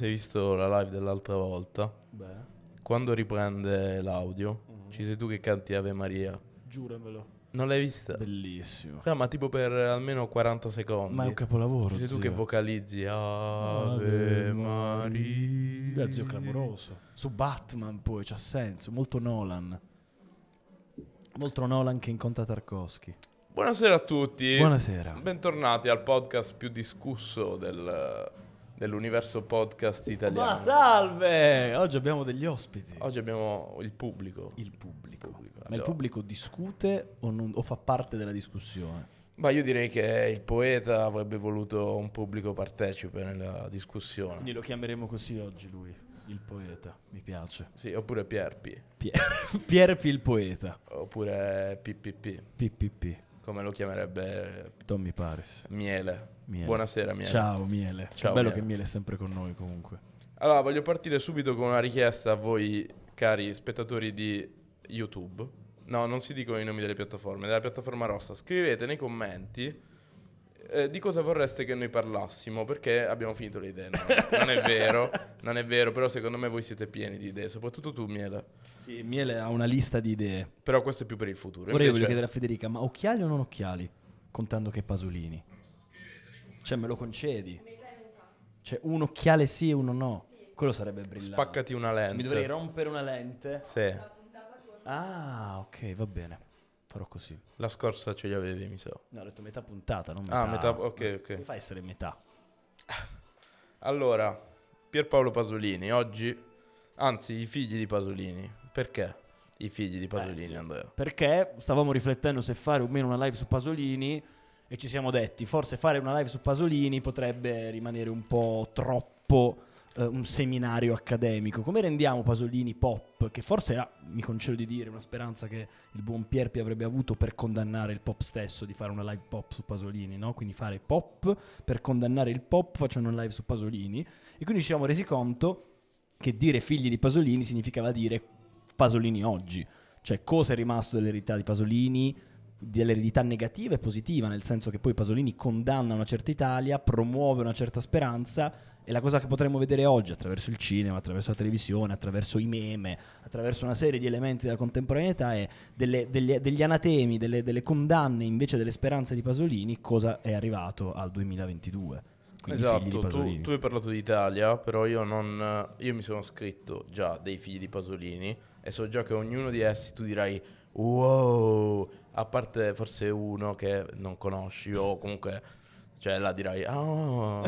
Se hai visto la live dell'altra volta, Beh. quando riprende l'audio, mm. ci sei tu che canti Ave Maria. Giuramelo. Non l'hai vista? Bellissimo. Fra, ma tipo per almeno 40 secondi. Ma è un capolavoro. Sei tu che vocalizzi Ave Maria. Zio clamoroso. Su Batman poi c'ha senso, molto Nolan. Molto Nolan che incontra Tarkovsky. Buonasera a tutti. Buonasera. Bentornati al podcast più discusso del dell'universo podcast italiano. Ma salve! Oggi abbiamo degli ospiti. Oggi abbiamo il pubblico. Il pubblico. pubblico. Ma allora. il pubblico discute o, non, o, fa parte della discussione? Ma io direi che il poeta avrebbe voluto un pubblico partecipe nella discussione. Quindi lo chiameremo così oggi lui, il poeta, mi piace. Sì, oppure Pierpi. Pier- Pierpi il poeta. Oppure PPP. PPP. Come lo chiamerebbe? Tommy Paris. Miele. Miele. Buonasera Miele. Ciao Miele. Ciao, bello Miele. che Miele è sempre con noi comunque. Allora, voglio partire subito con una richiesta a voi, cari spettatori di YouTube. No, non si dicono i nomi delle piattaforme, della piattaforma rossa. Scrivete nei commenti eh, di cosa vorreste che noi parlassimo, perché abbiamo finito le idee. No, non è vero, non è vero, però secondo me voi siete pieni di idee, soprattutto tu Miele. Sì, Miele ha una lista di idee. Però questo è più per il futuro. Vorrei Invece... chiedere a Federica, ma occhiali o non occhiali? Contando che Pasolini. Cioè, me lo concedi. Cioè, un occhiale sì e uno no. Sì. Quello sarebbe brillante. Spaccati una lente. Cioè, mi dovrei rompere una lente. Sì. Ah, ok, va bene. Farò così. La scorsa ce li avevi, mi sa. No, ho detto metà puntata, non ah, metà. Ah, metà, ok, ok. Come fa essere metà? allora, Pierpaolo Pasolini, oggi... Anzi, i figli di Pasolini. Perché? I figli di Pasolini, Beh, sì. Andrea. Perché stavamo riflettendo se fare o meno una live su Pasolini e ci siamo detti forse fare una live su Pasolini potrebbe rimanere un po' troppo eh, un seminario accademico. Come rendiamo Pasolini pop? Che forse era, mi concedo di dire, una speranza che il buon Pierpi avrebbe avuto per condannare il pop stesso di fare una live pop su Pasolini, no? Quindi fare pop per condannare il pop facendo una live su Pasolini. E quindi ci siamo resi conto che dire figli di Pasolini significava dire Pasolini oggi, cioè cosa è rimasto dell'eredità di Pasolini, dell'eredità negativa e positiva, nel senso che poi Pasolini condanna una certa Italia, promuove una certa speranza e la cosa che potremmo vedere oggi attraverso il cinema, attraverso la televisione, attraverso i meme, attraverso una serie di elementi della contemporaneità è delle, degli, degli, anatemi, delle, delle, condanne invece delle speranze di Pasolini, cosa è arrivato al 2022. esatto, tu, tu, hai parlato di Italia, però io, non, io mi sono scritto già dei figli di Pasolini e so già che ognuno di essi tu dirai wow, a parte forse uno che non conosci o comunque... Cioè, là dirai, oh,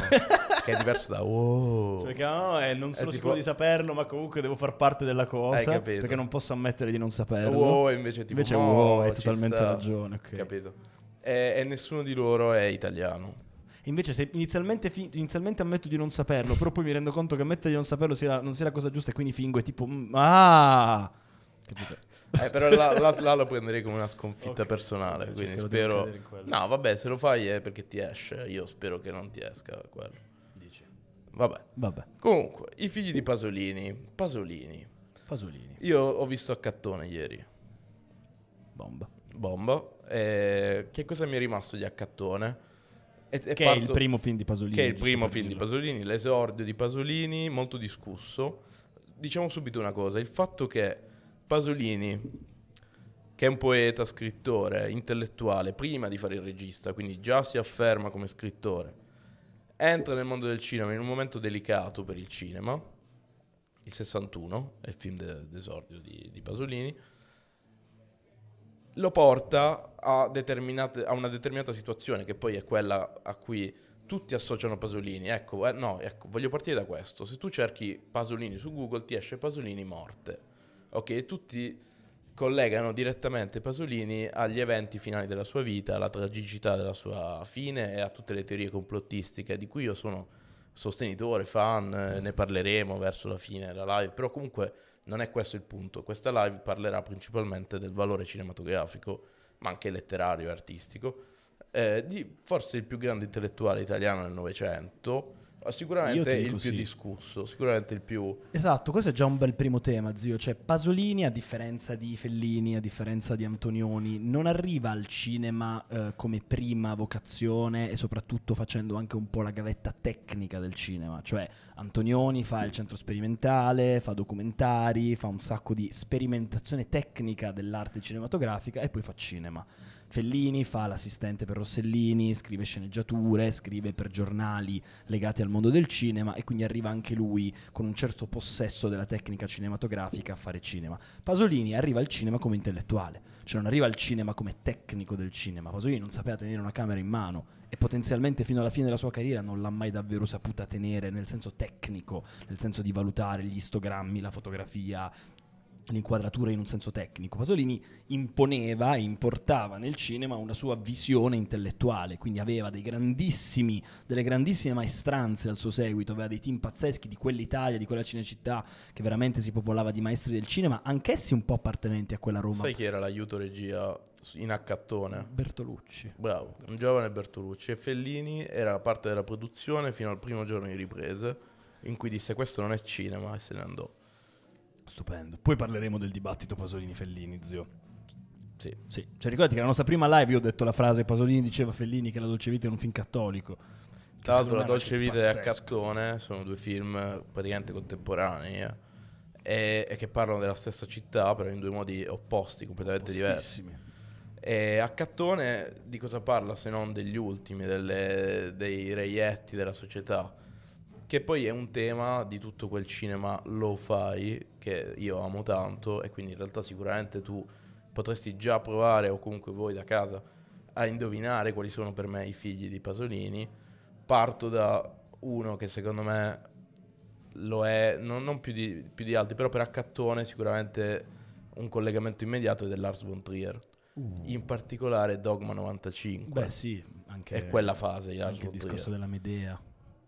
che è diverso da wow. Cioè, che, oh, eh, non sono tipo, sicuro di saperlo, ma comunque devo far parte della cosa. Perché non posso ammettere di non saperlo. Wow, invece, tipo, invece, wow, hai totalmente sta. ragione. Okay. Capito. E, e nessuno di loro è italiano. Invece, se inizialmente, fi- inizialmente, ammetto di non saperlo, però poi mi rendo conto che ammettere di non saperlo sia, non sia la cosa giusta, e quindi fingo è tipo, mm, ah, capito? Eh, però la, la, la, la, prenderei come una sconfitta okay. personale. Cioè, spero. No, vabbè, se lo fai è perché ti esce. Io spero che non ti esca quello. Dici. Vabbè. vabbè. Comunque, i figli di Pasolini. Pasolini. Pasolini. Io ho visto a Cattone ieri. Bomba. Bomba. Eh, che cosa mi è rimasto di Accattone? E, e che parto... è il primo film di Pasolini. Che è il primo film dirlo. di Pasolini, l'esordio di Pasolini, molto discusso. Diciamo subito una cosa, il fatto che Pasolini, che è un poeta, scrittore, intellettuale, prima di fare il regista, quindi già si afferma come scrittore, entra nel mondo del cinema in un momento delicato per il cinema, il 61, è il film de- d'esordio di, di Pasolini, lo porta a, a, una determinata situazione che poi è quella a cui tutti associano Pasolini. Ecco, eh, no, ecco, voglio partire da questo. Se tu cerchi Pasolini su Google ti esce Pasolini morte. Ok, tutti collegano direttamente Pasolini agli eventi finali della sua vita, alla tragicità della sua fine e a tutte le teorie complottistiche di cui io sono sostenitore, fan, eh, ne parleremo verso la fine della live, però comunque non è questo il punto. Questa live parlerà principalmente del valore cinematografico, ma anche letterario e artistico, eh, di forse il più grande intellettuale italiano del Novecento, Sicuramente il così. più discusso, sicuramente il più... Esatto, questo è già un bel primo tema, zio. Cioè, Pasolini, a differenza di Fellini, a differenza di Antonioni, non arriva al cinema eh, come prima vocazione e soprattutto facendo anche un po' la gavetta tecnica del cinema. Cioè, Antonioni fa il centro sperimentale, fa documentari, fa un sacco di sperimentazione tecnica dell'arte cinematografica e poi fa cinema. Fellini fa l'assistente per Rossellini, scrive sceneggiature, scrive per giornali legati al mondo del cinema e quindi arriva anche lui con un certo possesso della tecnica cinematografica a fare cinema. Pasolini arriva al cinema come intellettuale, cioè non arriva al cinema come tecnico del cinema. Pasolini non sapeva tenere una camera in mano e potenzialmente fino alla fine della sua carriera non l'ha mai davvero saputa tenere nel senso tecnico, nel senso di valutare gli istogrammi, la fotografia, l'inquadratura in un senso tecnico. Pasolini imponeva e importava nel cinema una sua visione intellettuale, quindi aveva delle grandissime maestranze al suo seguito, aveva dei team pazzeschi di quell'Italia, di quella Cinecittà che veramente si popolava di maestri del cinema, anch'essi un po' appartenenti a quella Roma. Sai chi era l'aiuto regia in accattone? Bertolucci. Bravo, un giovane Bertolucci e Fellini era parte della produzione fino al primo giorno di riprese in cui disse questo non è cinema e se ne andò. Stupendo. Poi parleremo del dibattito Pasolini-Fellini, zio. Sì. sì. Cioè, ricordati che la nostra prima live io ho detto la frase Pasolini diceva Fellini che la Dolce Vita è un film cattolico. Tra l'altro La Dolce Vita e Accattone sono due film praticamente contemporanei eh, e, e, che parlano della stessa città però in due modi opposti, completamente diversi. E Accattone di cosa parla se non degli ultimi, delle, dei reietti della società? Che poi è un tema di tutto quel cinema lo fai, che io amo tanto, e quindi in realtà sicuramente tu potresti già provare, o comunque voi da casa, a indovinare quali sono per me i figli di Pasolini. Parto da uno che secondo me lo è, non, non più, di, più, di, altri, però per Accattone sicuramente un collegamento immediato è dell'Ars von Trier. Uh. In particolare Dogma 95. Beh sì, anche... È quella fase, anche il discorso della Medea.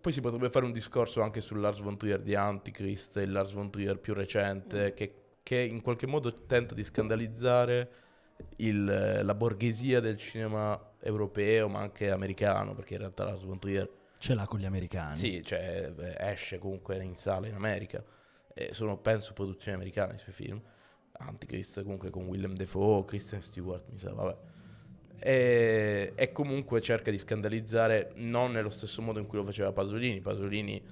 Poi si potrebbe fare un discorso anche sul Lars von Trier di Antichrist, il Lars von Trier più recente, mm. che, che, in qualche modo tenta di scandalizzare il, la borghesia del cinema europeo, ma anche americano, perché in realtà Lars von Trier... Ce l'ha con gli americani. Sì, cioè, eh, esce comunque in sala in America. E sono, penso, produzioni americane i suoi film. Antichrist comunque con William Defoe, Christian Stewart, mi sa, vabbè e, e, comunque cerca di scandalizzare non nello stesso modo in cui lo faceva Pasolini. Pasolini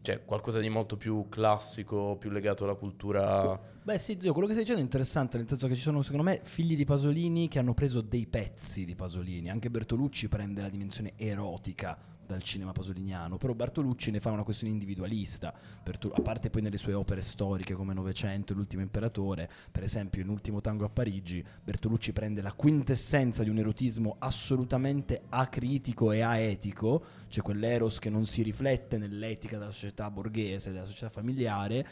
cioè qualcosa di molto più classico, più legato alla cultura. Beh, sì, zio, quello che stai dicendo è interessante, nel senso che ci sono, secondo me, figli di Pasolini che hanno preso dei pezzi di Pasolini. Anche Bertolucci prende la dimensione erotica dal cinema pasoliniano, però Bartolucci ne fa una questione individualista, tu- a parte poi nelle sue opere storiche come Novecento, e L'ultimo imperatore, per esempio in Ultimo tango a Parigi, Bertolucci prende la quintessenza di un erotismo assolutamente acritico e aetico, cioè quell'eros che non si riflette nell'etica della società borghese, della società familiare,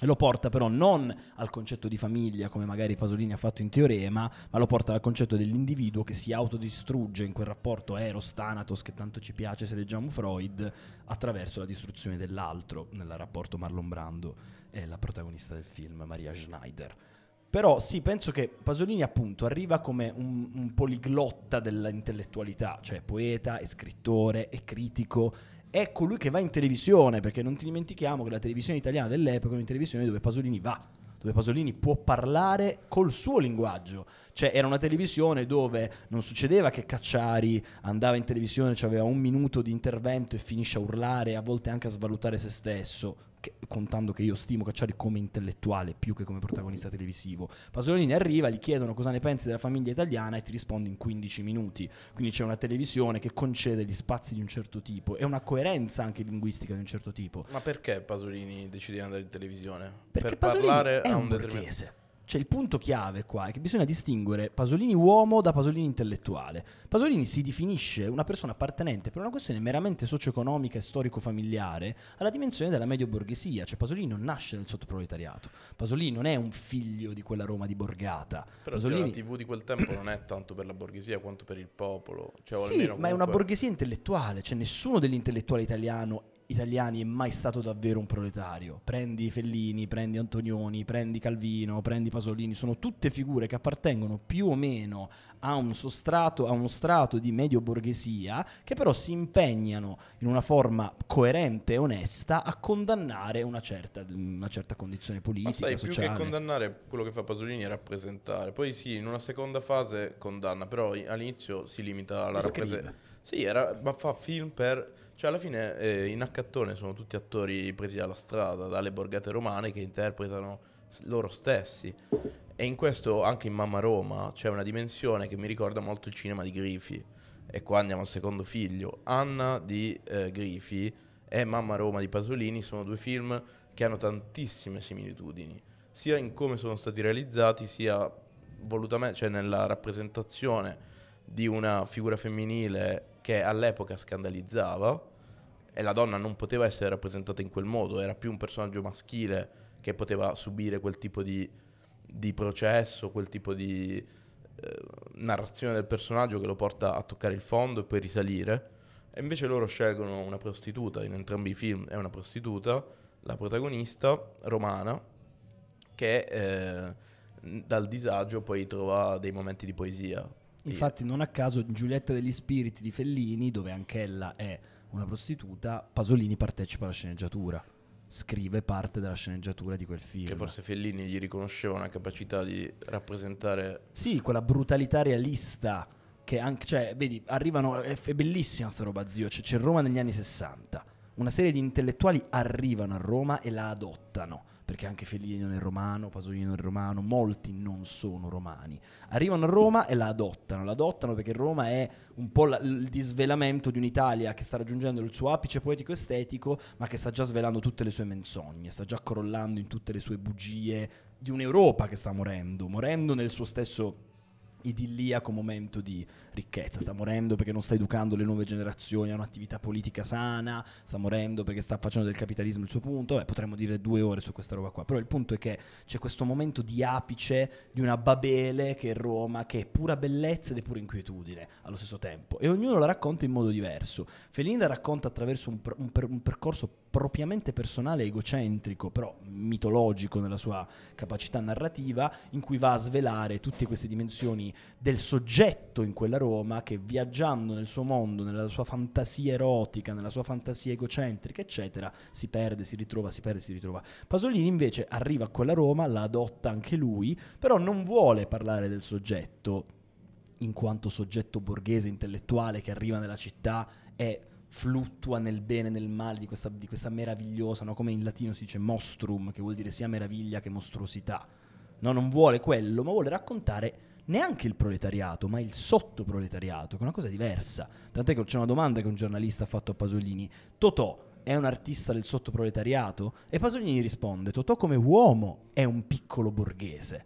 lo porta però non al concetto di famiglia, come magari Pasolini ha fatto in teorema, ma lo porta al concetto dell'individuo che si autodistrugge in quel rapporto Eros-Thanatos che tanto ci piace se leggiamo Freud, attraverso la distruzione dell'altro, nel rapporto Marlon Brando e la protagonista del film, Maria Schneider. Però sì, penso che Pasolini appunto arriva come un, un poliglotta dell'intellettualità, cioè poeta, è scrittore, è critico, è colui che va in televisione, perché non ti dimentichiamo che la televisione italiana dell'epoca è una televisione dove Pasolini va, dove Pasolini può parlare col suo linguaggio. Cioè era una televisione dove non succedeva che Cacciari andava in televisione, cioè aveva un minuto di intervento e finisce a urlare, a volte anche a svalutare se stesso contando che io stimo Cacciari come intellettuale più che come protagonista televisivo. Pasolini arriva, gli chiedono cosa ne pensi della famiglia italiana e ti risponde in 15 minuti. Quindi c'è una televisione che concede gli spazi di un certo tipo e una coerenza anche linguistica di un certo tipo. Ma perché Pasolini decide di andare in televisione? Perché per Pasolini parlare è a un, un borghese. Cioè il punto chiave qua è che bisogna distinguere Pasolini uomo da Pasolini intellettuale. Pasolini si definisce una persona appartenente per una questione meramente socio-economica e storico-familiare alla dimensione della medio borghesia, cioè Pasolini non nasce nel sottoproletariato. Pasolini non è un figlio di quella Roma di borgata. Però cioè, Pasolini... cioè, la TV di quel tempo non è tanto per la borghesia quanto per il popolo. Cioè, sì, ma comunque... è una borghesia intellettuale, cioè nessuno dell'intellettuale italiano italiani è mai stato davvero un proletario. Prendi Fellini, prendi Antonioni, prendi Calvino, prendi Pasolini, sono tutte figure che appartengono più o meno a, un sostrato, a uno strato di medio borghesia che però si impegnano in una forma coerente e onesta a condannare una certa, una certa condizione politica, Ma sai, sociale. più che condannare, quello che fa Pasolini è rappresentare. Poi sì, in una seconda fase condanna, però all'inizio si limita alla rappresentazione. Sì, era, ma fa film per... Cioè, alla fine eh, in accattone sono tutti attori presi dalla strada, dalle borgate romane che interpretano loro stessi. E in questo anche in Mamma Roma c'è una dimensione che mi ricorda molto il cinema di Grifi. E qua andiamo al secondo figlio. Anna di eh, Grifi e Mamma Roma di Pasolini sono due film che hanno tantissime similitudini, sia in come sono stati realizzati, sia volutamente, cioè nella rappresentazione di una figura femminile che all'epoca scandalizzava e la donna non poteva essere rappresentata in quel modo, era più un personaggio maschile che poteva subire quel tipo di, di processo, quel tipo di eh, narrazione del personaggio che lo porta a toccare il fondo e poi risalire. E invece loro scelgono una prostituta, in entrambi i film è una prostituta, la protagonista romana, che eh, dal disagio poi trova dei momenti di poesia. Infatti non a caso Giulietta degli Spiriti di Fellini, dove anch'ella è una prostituta, Pasolini partecipa alla sceneggiatura scrive parte della sceneggiatura di quel film. Che forse Fellini gli riconosceva una capacità di rappresentare... Sì, quella brutalità realista che anche, cioè, vedi, arrivano, è, bellissima sta roba, zio, cioè, c'è Roma negli anni 60, una serie di intellettuali arrivano a Roma e la adottano perché anche Fellino è romano, Pasolino è romano, molti non sono romani. Arrivano a Roma e la adottano, la adottano perché Roma è un po' la, il disvelamento di un'Italia che sta raggiungendo il suo apice poetico-estetico, ma che sta già svelando tutte le sue menzogne, sta già crollando in tutte le sue bugie di un'Europa che sta morendo, morendo nel suo stesso idilliaco momento di ricchezza, sta morendo perché non sta educando le nuove generazioni a un'attività politica sana, sta morendo perché sta facendo del capitalismo il suo punto, Beh, potremmo dire due ore su questa roba qua, però il punto è che c'è questo momento di apice di una Babele che è Roma, che è pura bellezza ed è pura inquietudine allo stesso tempo e ognuno la racconta in modo diverso. la racconta attraverso un, un, un percorso propriamente personale, egocentrico, però mitologico nella sua capacità narrativa, in cui va a svelare tutte queste dimensioni del soggetto in quella Roma, Roma che viaggiando nel suo mondo, nella sua fantasia erotica, nella sua fantasia egocentrica, eccetera, si perde, si ritrova, si perde, si ritrova. Pasolini invece arriva a quella Roma, la adotta anche lui, però non vuole parlare del soggetto in quanto soggetto borghese intellettuale che arriva nella città e fluttua nel bene e nel male di questa, di questa meravigliosa, no? come in latino si dice mostrum, che vuol dire sia meraviglia che mostruosità. No, non vuole quello, ma vuole raccontare neanche il proletariato, ma il sottoproletariato, che è una cosa diversa. Tant'è che c'è una domanda che un giornalista ha fatto a Pasolini. Totò è un artista del sottoproletariato? E Pasolini risponde, Totò come uomo è un piccolo borghese,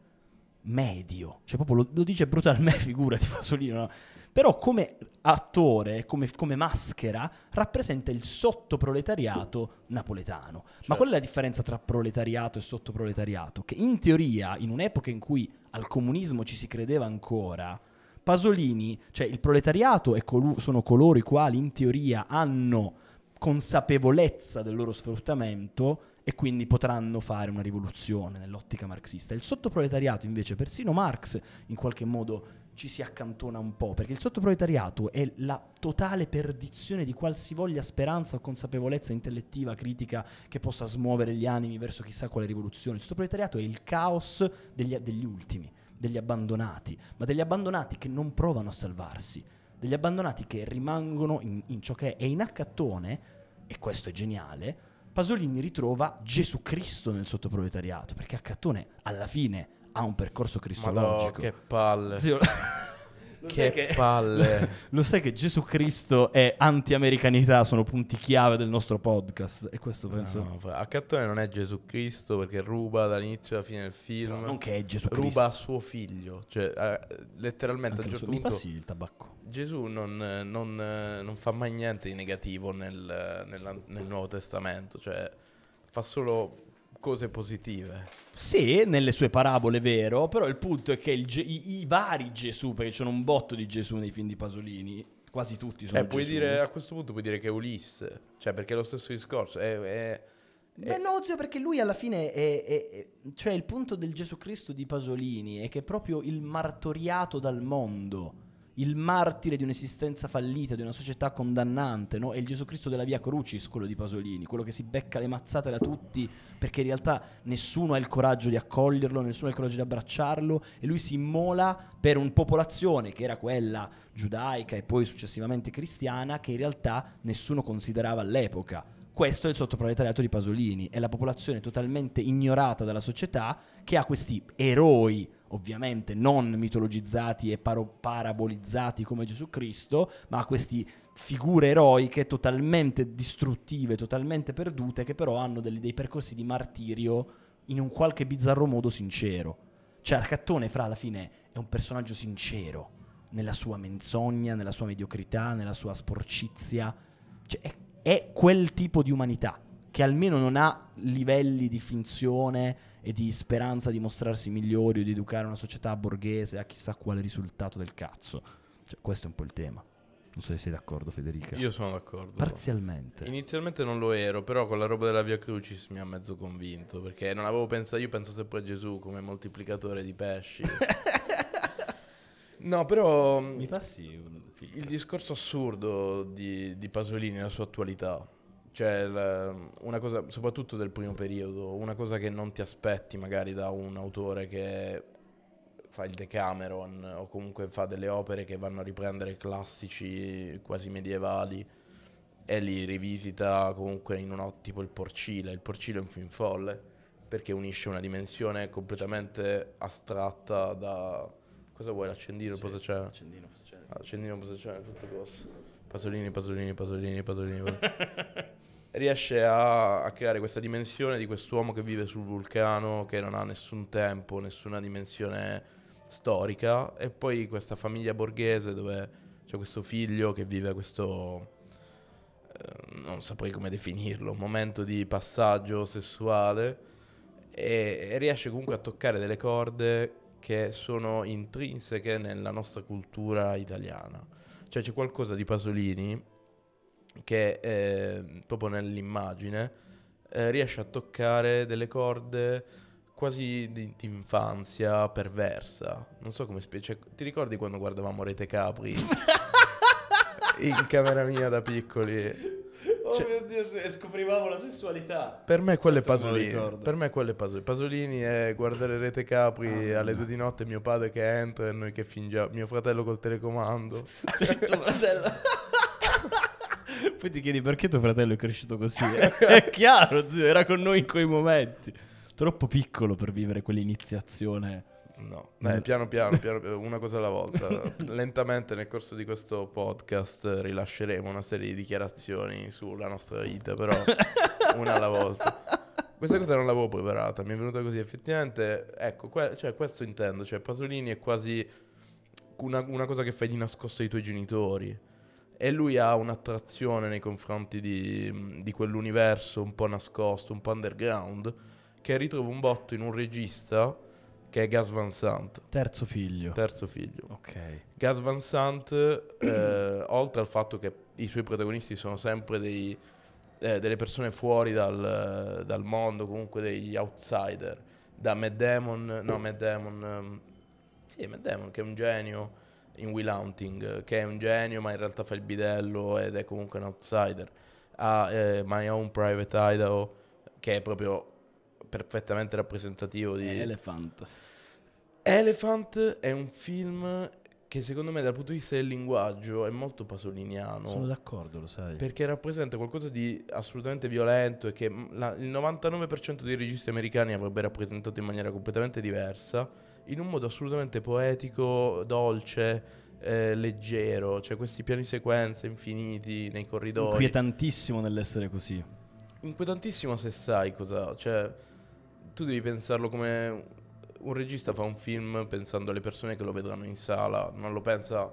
medio. Cioè proprio lo, lo dice brutalmente, figurati Pasolino. No? Però come attore, come, come, maschera, rappresenta il sottoproletariato napoletano. Certo. Ma qual è la differenza tra proletariato e sottoproletariato? Che in teoria, in un'epoca in cui al comunismo ci si credeva ancora, Pasolini, cioè il proletariato colu- sono coloro i quali in teoria hanno consapevolezza del loro sfruttamento e quindi potranno fare una rivoluzione nell'ottica marxista. Il sottoproletariato invece, persino Marx in qualche modo ci si accantona un po', perché il sottoproletariato è la totale perdizione di qualsivoglia speranza o consapevolezza intellettiva, critica che possa smuovere gli animi verso chissà quale rivoluzione. Il sottoproletariato è il caos degli, degli ultimi, degli abbandonati, ma degli abbandonati che non provano a salvarsi, degli abbandonati che rimangono in, in ciò che è. E in accattone, e questo è geniale, Pasolini ritrova Gesù Cristo nel sottoproletariato, perché accattone alla fine ha un percorso cristologico. Madò, che palle. Sì, che, che palle. Lo sai che Gesù Cristo e anti-americanità sono punti chiave del nostro podcast e questo penso... No, no, a Cattone non è Gesù Cristo perché ruba dall'inizio alla fine del film. No, non che è Gesù Cristo. Ruba a suo figlio, cioè eh, letteralmente Anche a un certo punto... passi il tabacco. Gesù non, non, non, fa mai niente di negativo nel, nel, nel Nuovo Testamento, cioè fa solo cose positive. Sì, nelle sue parabole, vero, però il punto è che Ge- i, i, vari Gesù, perché c'è un botto di Gesù nei film di Pasolini, quasi tutti sono eh, puoi Gesù. Dire, eh. a questo punto puoi dire che è Ulisse, cioè perché è lo stesso discorso, è... è... Beh, no, zio, perché lui alla fine è, è, è, Cioè, il punto del Gesù Cristo di Pasolini è che è proprio il martoriato dal mondo il martire di un'esistenza fallita, di una società condannante, no? È il Gesù Cristo della Via Crucis, quello di Pasolini, quello che si becca le mazzate da tutti perché in realtà nessuno ha il coraggio di accoglierlo, nessuno ha il coraggio di abbracciarlo e lui si immola per una popolazione che era quella giudaica e poi successivamente cristiana che in realtà nessuno considerava all'epoca. Questo è il sottoproletariato di Pasolini, è la popolazione totalmente ignorata dalla società che ha questi eroi ovviamente non mitologizzati e paro- parabolizzati come Gesù Cristo, ma queste figure eroiche totalmente distruttive, totalmente perdute, che però hanno dei, dei percorsi di martirio in un qualche bizzarro modo sincero. Cioè Arcattone fra alla fine è un personaggio sincero nella sua menzogna, nella sua mediocrità, nella sua sporcizia. Cioè, è, è quel tipo di umanità che almeno non ha livelli di finzione e di speranza di mostrarsi migliori o di educare una società borghese a chissà quale risultato del cazzo. Cioè, questo è un po' il tema. Non so se sei d'accordo, Federica. Io sono d'accordo. Parzialmente. Inizialmente non lo ero, però con la roba della Via Crucis mi ha mezzo convinto. Perché non avevo pensato. Io penso sempre a Gesù come moltiplicatore di pesci. no, però. Mi passi un... il discorso assurdo di, di Pasolini e la sua attualità. Cioè, ehm, una cosa, soprattutto del primo periodo, una cosa che non ti aspetti magari da un autore che fa il Decameron o comunque fa delle opere che vanno a riprendere classici quasi medievali e li rivisita comunque in un ottimo tipo il Porcile. Il Porcile è un film folle perché unisce una dimensione completamente astratta da... Cosa vuoi? L'accendino, sì, cosa c'è? L'accendino, cosa c'è? L'accendino, cosa c'è? Tutto questo. Pasolini, Pasolini, Pasolini, Pasolini. pasolini. riesce a, a, creare questa dimensione di quest'uomo che vive sul vulcano, che non ha nessun tempo, nessuna dimensione storica, e poi questa famiglia borghese dove c'è questo figlio che vive questo, eh, non saprei come definirlo, momento di passaggio sessuale, e, e riesce comunque a toccare delle corde che sono intrinseche nella nostra cultura italiana. Cioè c'è qualcosa di Pasolini che eh, proprio nell'immagine eh, riesce a toccare delle corde quasi di, di infanzia perversa. Non so come spiegare. Cioè, ti ricordi quando guardavamo Rete Capri? in camera mia da piccoli. Oh cioè mio Dio, e scoprivamo la sessualità. Per me quello certo, è Pasolini. Per me quello è Pasolini. Pasolini è guardare Rete Capri ah, alle no. due di notte, mio padre che entra e noi che fingiamo, mio fratello col telecomando. tuo fratello. Poi ti chiedi perché tuo fratello è cresciuto così. è chiaro, zio, era con noi in quei momenti. Troppo piccolo per vivere quell'iniziazione. No, Beh, piano, piano, piano, una cosa alla volta. Lentamente nel corso di questo podcast rilasceremo una serie di dichiarazioni sulla nostra vita, però una alla volta. Questa cosa non l'avevo preparata, mi è venuta così. Effettivamente, ecco, que- cioè, questo intendo. Cioè, Pasolini è quasi una, una, cosa che fai di nascosto ai tuoi genitori e lui ha un'attrazione nei confronti di, di quell'universo un po' nascosto, un po' underground, che ritrova un botto in un regista che è Gas Van Sant. Terzo figlio. Terzo figlio. Ok. Gas Van Sant, eh, oltre al fatto che i suoi protagonisti sono sempre dei, eh, delle persone fuori dal, dal, mondo, comunque degli outsider, da Mad Damon, no Mad Damon, um, sì Mad Damon che è un genio, in Will Hunting, eh, che è un genio, ma in realtà fa il bidello ed è comunque un outsider. Ha eh, My Own Private Idaho, che è proprio perfettamente rappresentativo di... Elephant. Elephant è un film che secondo me dal punto di vista del linguaggio è molto pasoliniano. Sono d'accordo, lo sai. Perché rappresenta qualcosa di assolutamente violento e che mm, la, il 99% dei registi americani avrebbe rappresentato in maniera completamente diversa in un modo assolutamente poetico, dolce, eh, leggero, cioè questi piani sequenza infiniti nei corridoi. Inquietantissimo nell'essere così. Inquietantissimo se sai cosa, cioè tu devi pensarlo come un regista fa un film pensando alle persone che lo vedranno in sala, non lo pensa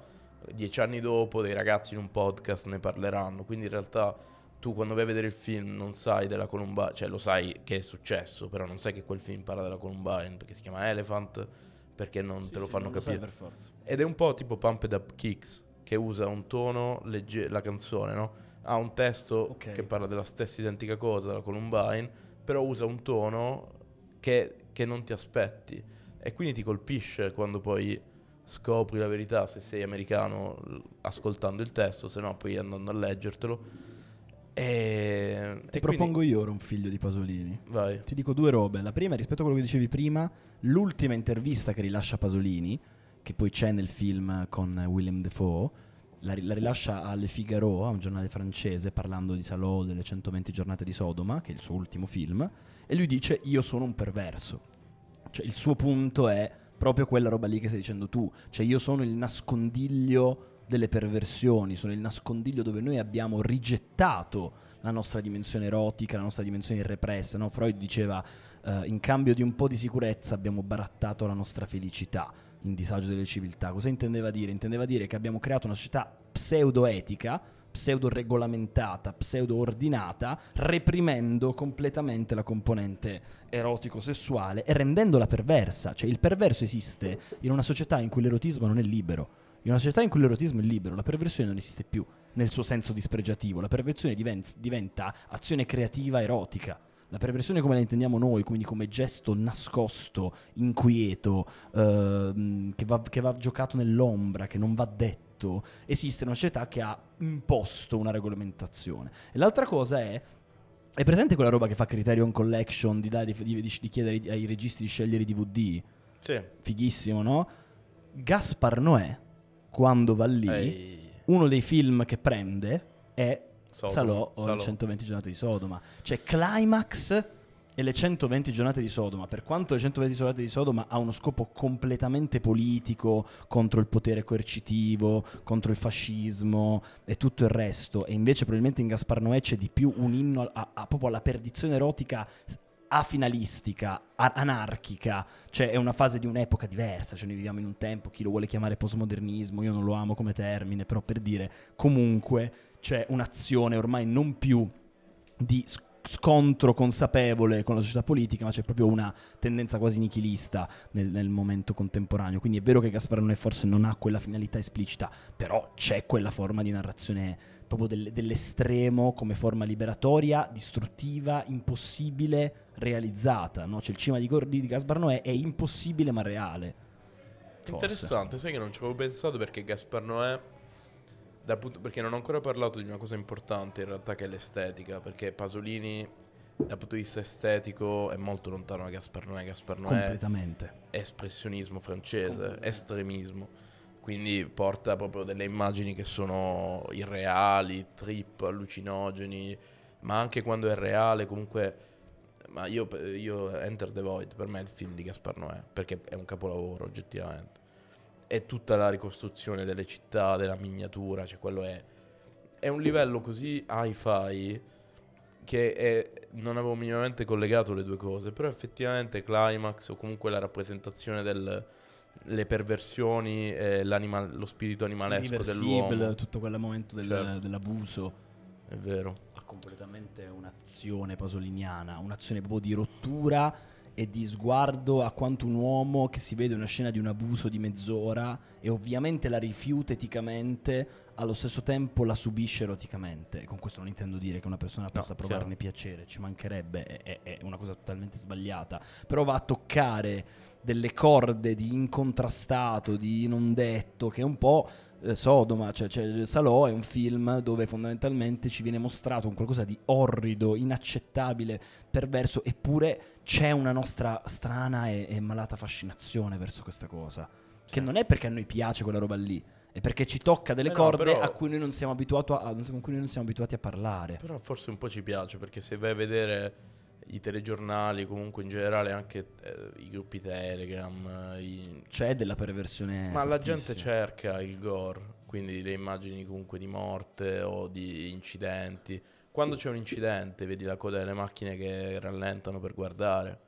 dieci anni dopo, dei ragazzi in un podcast ne parleranno, quindi in realtà tu quando vai a vedere il film non sai della Columbine, cioè lo sai che è successo, però non sai che quel film parla della Columbine perché si chiama Elephant perché non sì, te lo fanno capire. Lo Ed è un po' tipo Pumped Up Kicks, che usa un tono, legge- la canzone, no? Ha un testo okay. che parla della stessa identica cosa, la Columbine, però usa un tono che, che non ti aspetti. E quindi ti colpisce quando poi scopri la verità, se sei americano ascoltando il testo, se no poi andando a leggertelo Ehm, e, Ti e propongo quindi... io ora un figlio di Pasolini. Vai. Ti dico due robe. La prima, rispetto a quello che dicevi prima, l'ultima intervista che rilascia Pasolini, che poi c'è nel film con Willem Defoe, la, la rilascia alle Figaro, a un giornale francese, parlando di Salò, delle 120 giornate di Sodoma, che è il suo ultimo film, e lui dice io sono un perverso. Cioè il suo punto è proprio quella roba lì che stai dicendo tu, cioè io sono il nascondiglio delle perversioni, sono il nascondiglio dove noi abbiamo rigettato la nostra dimensione erotica, la nostra dimensione irrepressa. No? Freud diceva uh, in cambio di un po' di sicurezza abbiamo barattato la nostra felicità in disagio delle civiltà. Cosa intendeva dire? Intendeva dire che abbiamo creato una società pseudoetica, pseudo-regolamentata, pseudo-ordinata, reprimendo completamente la componente erotico-sessuale e rendendola perversa. Cioè il perverso esiste in una società in cui l'erotismo non è libero in una società in cui l'erotismo è libero, la perversione non esiste più nel suo senso dispregiativo, la perversione diven- diventa azione creativa erotica. La perversione come la intendiamo noi, quindi come gesto nascosto, inquieto, ehm, che, va, che va giocato nell'ombra, che non va detto esiste una società che ha imposto una regolamentazione. E l'altra cosa è. È presente quella roba che fa Criterion Collection di, dare, di, di, di chiedere ai registi di scegliere i DVD? Sì. Fighissimo, no? Gaspar Noè quando va lì, Ehi. uno dei film che prende è Sodoma, Salò o Salò. le 120 giornate di Sodoma. Cioè Climax e le 120 giornate di Sodoma, per quanto le 120 giornate di Sodoma ha uno scopo completamente politico contro il potere coercitivo, contro il fascismo e tutto il resto, e invece probabilmente in Gaspar Noè c'è di più un inno a, a, proprio alla perdizione erotica afinalistica, anarchica, cioè è una fase di un'epoca diversa, cioè noi viviamo in un tempo, chi lo vuole chiamare postmodernismo, io non lo amo come termine, però per dire comunque c'è un'azione ormai non più di scontro consapevole con la società politica, ma c'è proprio una tendenza quasi nichilista nel, nel, momento contemporaneo. Quindi è vero che Gasparone forse non ha quella finalità esplicita, però c'è quella forma di narrazione proprio del, dell'estremo come forma liberatoria, distruttiva, impossibile, realizzata. No? Cioè il cima di, di Gaspar Noè è impossibile ma reale. Forse. Interessante, sai che non ci avevo pensato perché Gaspar Noè, punto, perché non ho ancora parlato di una cosa importante in realtà che è l'estetica, perché Pasolini dal punto di vista estetico è molto lontano da Gaspar Noè, Gaspar Noè è espressionismo francese, estremismo quindi porta proprio delle immagini che sono irreali, trip, allucinogeni, ma anche quando è reale comunque... Ma io, io Enter the Void per me è il film di Gaspar Noè, perché è un capolavoro oggettivamente. E tutta la ricostruzione delle città, della miniatura, cioè quello è... È un livello così hi-fi che è, non avevo minimamente collegato le due cose, però effettivamente Climax o comunque la rappresentazione del le perversioni, eh, lo spirito animalesco dell'uomo. tutto quel momento del, certo. dell'abuso. È vero. Ha completamente un'azione pasoliniana, un'azione boh di rottura e di sguardo a quanto un uomo che si vede una scena di un abuso di mezz'ora e ovviamente la rifiuta eticamente allo stesso tempo la subisce eroticamente. con questo non intendo dire che una persona possa no, provarne chiaro. piacere, ci mancherebbe, è, è, una cosa totalmente sbagliata. Però va a toccare delle corde di incontrastato, di non detto, che è un po'. Eh, Sodoma, cioè, cioè Salò è un film dove fondamentalmente ci viene mostrato un qualcosa di orrido, inaccettabile, perverso, eppure c'è una nostra strana e, e malata fascinazione verso questa cosa. Sì. Che non è perché a noi piace quella roba lì, è perché ci tocca delle eh corde no, a cui noi non siamo abituati a, con cui noi non siamo abituati a parlare. Però forse un po' ci piace perché se vai a vedere i telegiornali, comunque in generale anche eh, i gruppi Telegram, i... c'è della perversione. Ma fortissima. la gente cerca il gore, quindi le immagini comunque di morte o di incidenti. Quando c'è un incidente, vedi la coda delle macchine che rallentano per guardare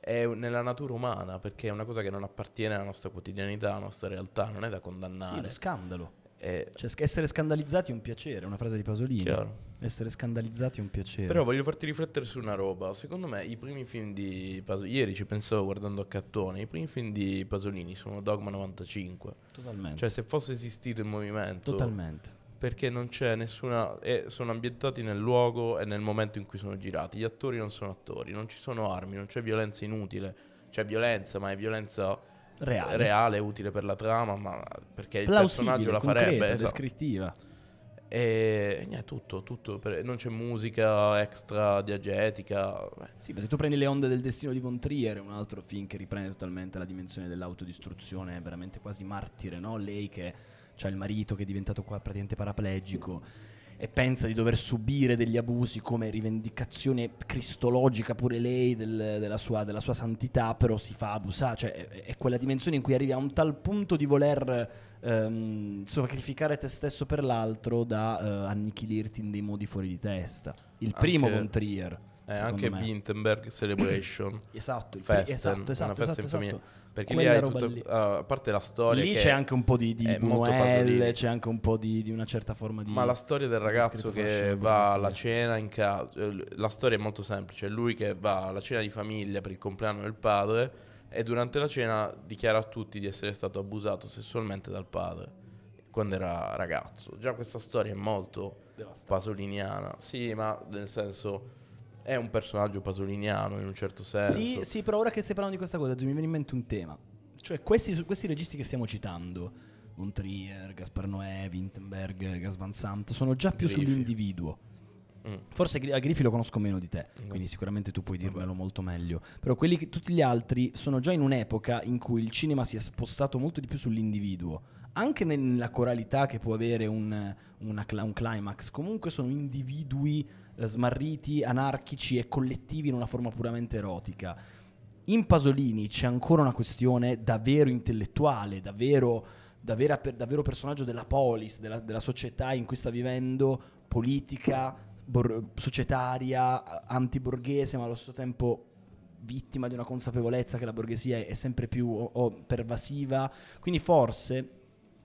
è nella natura umana perché è una cosa che non appartiene alla nostra quotidianità, alla nostra realtà, non è da condannare. Sì, è uno scandalo. È... Eh, cioè, essere scandalizzati è un piacere, è una frase di Pasolini. Chiaro. Essere scandalizzati è un piacere. Però voglio farti riflettere su una roba. Secondo me i primi film di Pasolini, ieri ci pensavo guardando a Cattone, i primi film di Pasolini sono Dogma 95. Totalmente. Cioè se fosse esistito il movimento... Totalmente perché non c'è nessuna... Eh, sono ambientati nel luogo e nel momento in cui sono girati, gli attori non sono attori, non ci sono armi, non c'è violenza inutile, c'è violenza, ma è violenza reale, reale utile per la trama, ma perché il personaggio la concreta, farebbe... Esatto. descrittiva. E niente, tutto, tutto per... non c'è musica extra diegetica. Beh. Sì, ma se tu prendi Le onde del destino di Von un altro film che riprende totalmente la dimensione dell'autodistruzione, veramente quasi martire, no? Lei che cioè il marito che è diventato qua praticamente paraplegico e pensa di dover subire degli abusi come rivendicazione cristologica pure lei del, della, sua, della, sua, santità, però si fa abusare, cioè è, è, quella dimensione in cui arrivi a un tal punto di voler ehm, sacrificare te stesso per l'altro da eh, annichilirti in dei modi fuori di testa. Il primo Anche... von Trier. Eh, anche me. Wittenberg Celebration. Esatto, esatto, esatto, Festen, esatto, esatto, una festa esatto, in famiglia. Perché lì hai tutto, lì. Uh, a parte la storia Lì c'è anche un po' di, di Buñuel, c'è anche un po' di, di, una certa forma di Ma la storia del ragazzo che va alla cena in casa, eh, la storia è molto semplice, lui che va alla cena di famiglia per il compleanno del padre e durante la cena dichiara a tutti di essere stato abusato sessualmente dal padre quando era ragazzo. Già questa storia è molto Devastante. pasoliniana. Sì, ma nel senso è un personaggio pasoliniano in un certo senso. Sì, sì, però ora che stai parlando di questa cosa, mi viene in mente un tema. Cioè, questi, questi registi che stiamo citando, Montrier, Gaspar Noé, Wintenberg, Gas Van Sant, sono già più Griffi. sull'individuo. Mm. Forse a Griffi lo conosco meno di te, mm. quindi sicuramente tu puoi dirmelo Vabbè. molto meglio. Però che, tutti gli altri sono già in un'epoca in cui il cinema si è spostato molto di più sull'individuo. Anche nella coralità che può avere un, una, un climax, comunque sono individui eh, smarriti, anarchici e collettivi in una forma puramente erotica. In Pasolini c'è ancora una questione davvero intellettuale, davvero, davvero, davvero personaggio della polis, della, della società in cui sta vivendo, politica, bor- societaria, antiborghese, ma allo stesso tempo vittima di una consapevolezza che la borghesia è, è sempre più o, o pervasiva. Quindi forse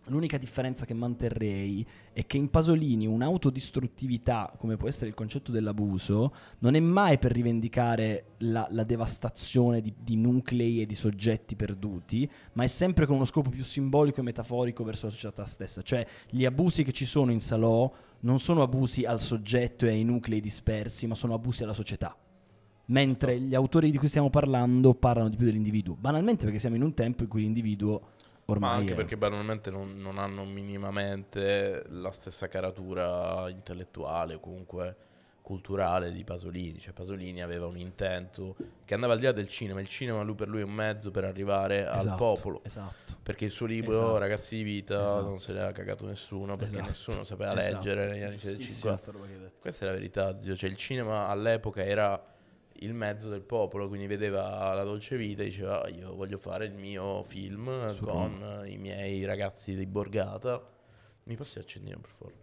L'unica differenza che manterrei è che in Pasolini un'autodistruttività, come può essere il concetto dell'abuso, non è mai per rivendicare la, la devastazione di, di, nuclei e di soggetti perduti, ma è sempre con uno scopo più simbolico e metaforico verso la società stessa. Cioè gli abusi che ci sono in Salò non sono abusi al soggetto e ai nuclei dispersi, ma sono abusi alla società. Mentre gli autori di cui stiamo parlando parlano di più dell'individuo, banalmente perché siamo in un tempo in cui l'individuo ormai... Ma anche è... perché banalmente non, non, hanno minimamente la stessa caratura intellettuale, comunque culturale di Pasolini. Cioè Pasolini aveva un intento che andava al di là del cinema. Il cinema lui per lui è un mezzo per arrivare esatto, al popolo. Esatto. Perché il suo libro esatto. Ragazzi di vita esatto. non se l'era cagato nessuno perché esatto. nessuno sapeva leggere esatto. negli anni 60. Questa è la verità, zio. Cioè il cinema all'epoca era il mezzo del popolo, quindi vedeva la dolce vita e diceva io voglio fare il mio film Su con i miei ragazzi di Borgata. Mi passi accendere per favore?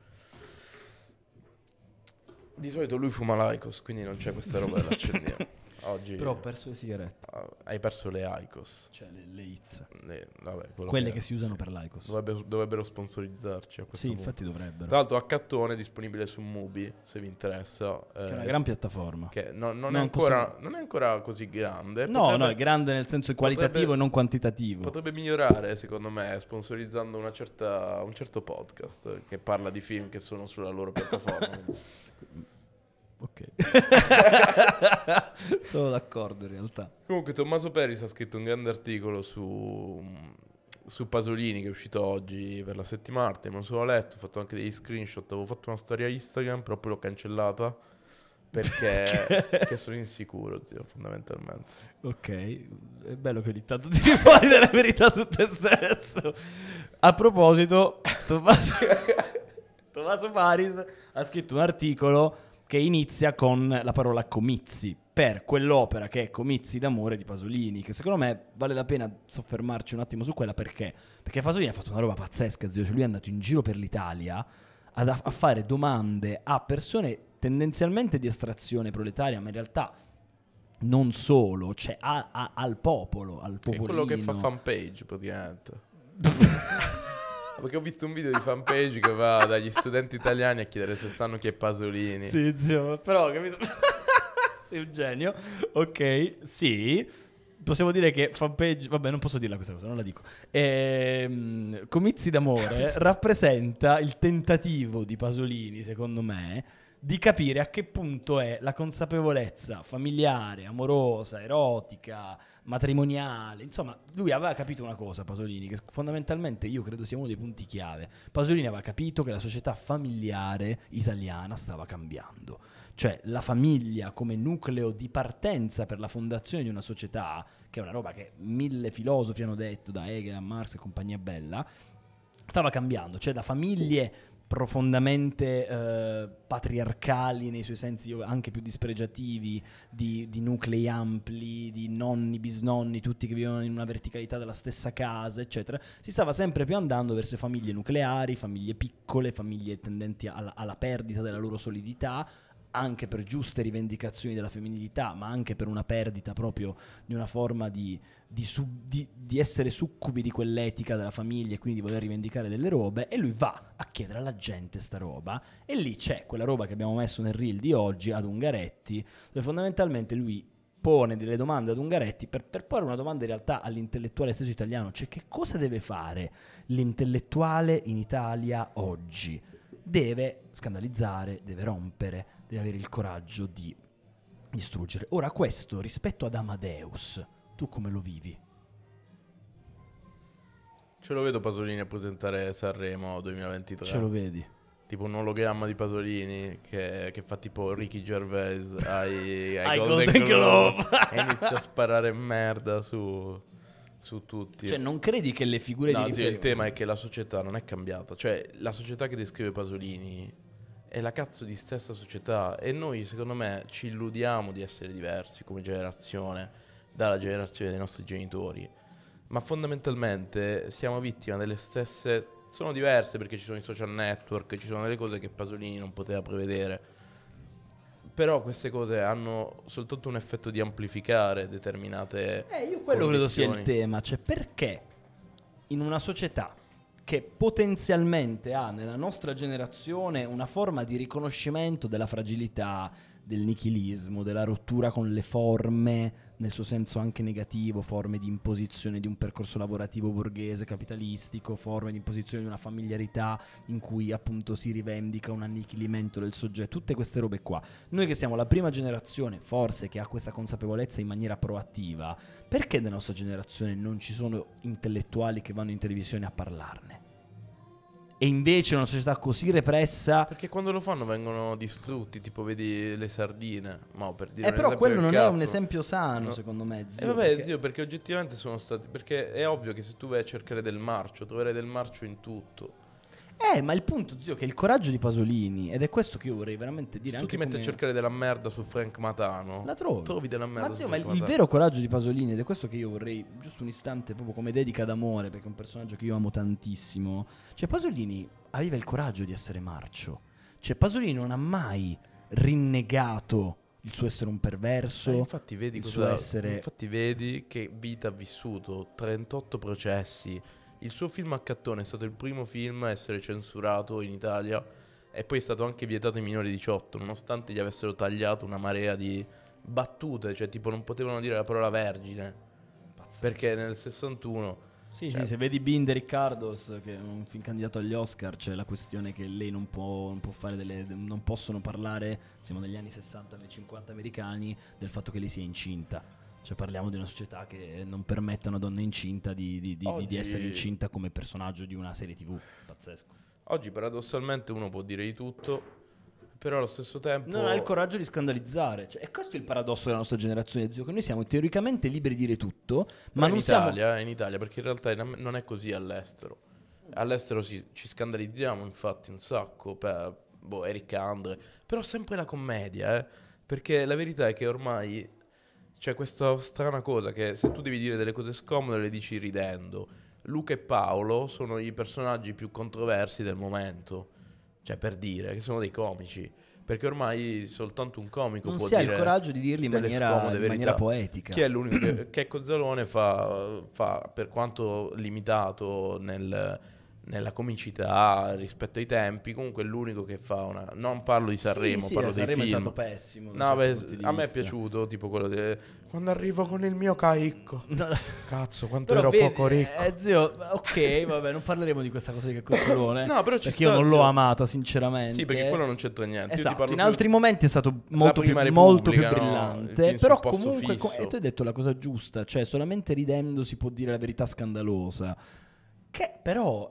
Di solito lui fuma l'Aicos, quindi non c'è questa roba dell'accendino. Oggi Però ho perso le sigarette. Ah, hai perso le ICOS. Cioè le, le ITS. Le, vabbè, Quelle che, che si usano sì. per l'ICOS. Dovrebbero, dovrebbero sponsorizzarci a questo Sì, punto. infatti dovrebbero. Tra l'altro Hackathon è disponibile su Mubi, se vi interessa. Eh, che eh, è una gran piattaforma. Che no, non, non, è ancora, possiamo... non, è ancora, così grande. No, potrebbe, no, è grande nel senso qualitativo potrebbe, e non quantitativo. Potrebbe migliorare, secondo me, sponsorizzando una certa, un certo podcast che parla di film che sono sulla loro piattaforma. ok. Sono d'accordo in realtà. Comunque Tommaso Peris ha scritto un grande articolo su, su Pasolini che è uscito oggi per la settima arte, me lo sono letto, ho fatto anche degli screenshot, avevo fatto una storia Instagram, però poi l'ho cancellata perché, perché sono insicuro, zio, fondamentalmente. Ok, è bello che ogni tanto tiri fuori della verità su te stesso. A proposito, Tommaso, Tommaso Paris ha scritto un articolo che inizia con la parola comizi per quell'opera che è Comizi d'amore di Pasolini, che secondo me vale la pena soffermarci un attimo su quella perché? Perché Pasolini ha fatto una roba pazzesca, zio, cioè lui è andato in giro per l'Italia a, a fare domande a persone tendenzialmente di estrazione proletaria, ma in realtà non solo, cioè a, a, al popolo, al popolo. È quello che fa fanpage praticamente. Perché ho visto un video di fanpage che va dagli studenti italiani a chiedere se sanno chi è Pasolini. Sì, zio, però capito? Sei un genio. Ok, sì. Possiamo dire che fanpage, vabbè non posso dirla questa cosa, non la dico. Ehm, Comizi d'amore rappresenta il tentativo di Pasolini, secondo me, di capire a che punto è la consapevolezza familiare, amorosa, erotica, matrimoniale. Insomma, lui aveva capito una cosa, Pasolini, che fondamentalmente io credo sia uno dei punti chiave. Pasolini aveva capito che la società familiare italiana stava cambiando. Cioè la famiglia come nucleo di partenza per la fondazione di una società, che è una roba che mille filosofi hanno detto, da Hegel a Marx e compagnia bella, stava cambiando, cioè da famiglie profondamente eh, patriarcali nei suoi sensi anche più dispregiativi, di, di, nuclei ampli, di nonni, bisnonni, tutti che vivono in una verticalità della stessa casa, eccetera, si stava sempre più andando verso famiglie nucleari, famiglie piccole, famiglie tendenti alla, alla perdita della loro solidità, anche per giuste rivendicazioni della femminilità, ma anche per una perdita proprio di una forma di, di, sub, di, di essere succubi di quell'etica della famiglia e quindi di voler rivendicare delle robe, e lui va a chiedere alla gente sta roba, e lì c'è quella roba che abbiamo messo nel reel di oggi ad Ungaretti, dove fondamentalmente lui pone delle domande ad Ungaretti per, per porre una domanda in realtà all'intellettuale stesso italiano, cioè che cosa deve fare l'intellettuale in Italia oggi? Deve scandalizzare, deve rompere, deve avere il coraggio di distruggere. Ora questo rispetto ad Amadeus, tu come lo vivi? Ce lo vedo Pasolini a presentare Sanremo 2023. Ce lo vedi? Tipo un ologramma di Pasolini che, che fa tipo Ricky Gervais ai, ai, ai Golden, Golden, Globe, Globe. e inizia a sparare merda su, su tutti. Cioè non credi che le figure no, di... No, il tema è che la società non è cambiata. Cioè la società che descrive Pasolini è la cazzo di stessa società e noi secondo me ci illudiamo di essere diversi come generazione dalla generazione dei nostri genitori, ma fondamentalmente siamo vittime delle stesse, sono diverse perché ci sono i social network, ci sono delle cose che Pasolini non poteva prevedere, però queste cose hanno soltanto un effetto di amplificare determinate... Eh, io quello condizioni. credo sia il tema, cioè perché in una società che potenzialmente ha nella nostra generazione una forma di riconoscimento della fragilità, del nichilismo, della rottura con le forme, nel suo senso anche negativo, forme di imposizione di un percorso lavorativo borghese, capitalistico, forme di imposizione di una familiarità in cui appunto si rivendica un annichilimento del soggetto, tutte queste robe qua. Noi che siamo la prima generazione, forse, che ha questa consapevolezza in maniera proattiva, perché nella nostra generazione non ci sono intellettuali che vanno in televisione a parlarne? e invece una società così repressa. Perché quando lo fanno vengono distrutti, tipo vedi le sardine. No, per dire eh, però quello non cazzo. è un esempio sano, no. secondo me. Zio, eh, vabbè, perché... zio, perché oggettivamente sono stati. Perché è ovvio che se tu vai a cercare del marcio, troverai del marcio in tutto. Eh, ma il punto, zio, che il coraggio di Pasolini, ed è questo che io vorrei veramente dire. Se anche tu ti metti come... a cercare della merda su Frank Matano, la trovi. Trovi della merda ma, zio, ma il, il vero coraggio di Pasolini, ed è questo che io vorrei, giusto un istante, proprio come dedica d'amore, perché è un personaggio che io amo tantissimo. Cioè, Pasolini aveva il coraggio di essere marcio. Cioè, Pasolini non ha mai rinnegato il suo essere un perverso. Eh, infatti, vedi il cosa, suo essere. Infatti, vedi che vita ha vissuto 38 processi il suo film a cattone è stato il primo film a essere censurato in Italia e poi è stato anche vietato ai minori 18, nonostante gli avessero tagliato una marea di battute, cioè tipo non potevano dire la parola vergine. Pazzesco. Perché nel 61 sì, cioè. sì, se vedi Binder Riccardos, che è un film candidato agli Oscar, c'è la questione che lei non può, non può fare delle. non possono parlare, siamo negli anni 60 e 50 americani, del fatto che lei sia incinta. Cioè parliamo di una società che non permette a una donna incinta di, di, di, Oggi... di essere incinta come personaggio di una serie tv. Pazzesco. Oggi paradossalmente uno può dire di tutto, però allo stesso tempo non ha il coraggio di scandalizzare cioè, e questo è il paradosso della nostra generazione zio che noi siamo teoricamente liberi di dire tutto ma, ma non in Italia, siamo... Eh, in Italia perché in realtà non è così all'estero all'estero ci, ci scandalizziamo infatti un sacco per boh, Eric Andre però sempre la commedia eh? perché la verità è che ormai c'è questa strana cosa che se tu devi dire delle cose scomode le dici ridendo. Luca e Paolo sono i personaggi più controversi del momento, cioè per dire che sono dei comici. Perché ormai soltanto un comico non può si ha il coraggio di dirli in maniera, in maniera poetica. Chi è l'unico che, che Cozzalone fa, fa, per quanto limitato nel, nella comicità rispetto ai tempi. Comunque, è l'unico che fa una. Non parlo di Sanremo, sì, sì, parlo Sanremo film. Sanremo è stato pessimo. No, certo a me è piaciuto tipo quello di. Quando arrivo con il mio caicco. No, no. Cazzo, quanto però ero vedi, poco eh, ricco. Eh, zio, ok, vabbè, non parleremo di questa cosa di Caccozzolone. no, però ci Perché sta, io non zio. l'ho amata, sinceramente. Sì, perché quello non c'entra niente. Esatto, in altri momenti è stato molto, più, molto più, brillante. No? Però comunque. Co- e tu hai detto la cosa giusta, cioè solamente ridendo si può dire la verità scandalosa. Che però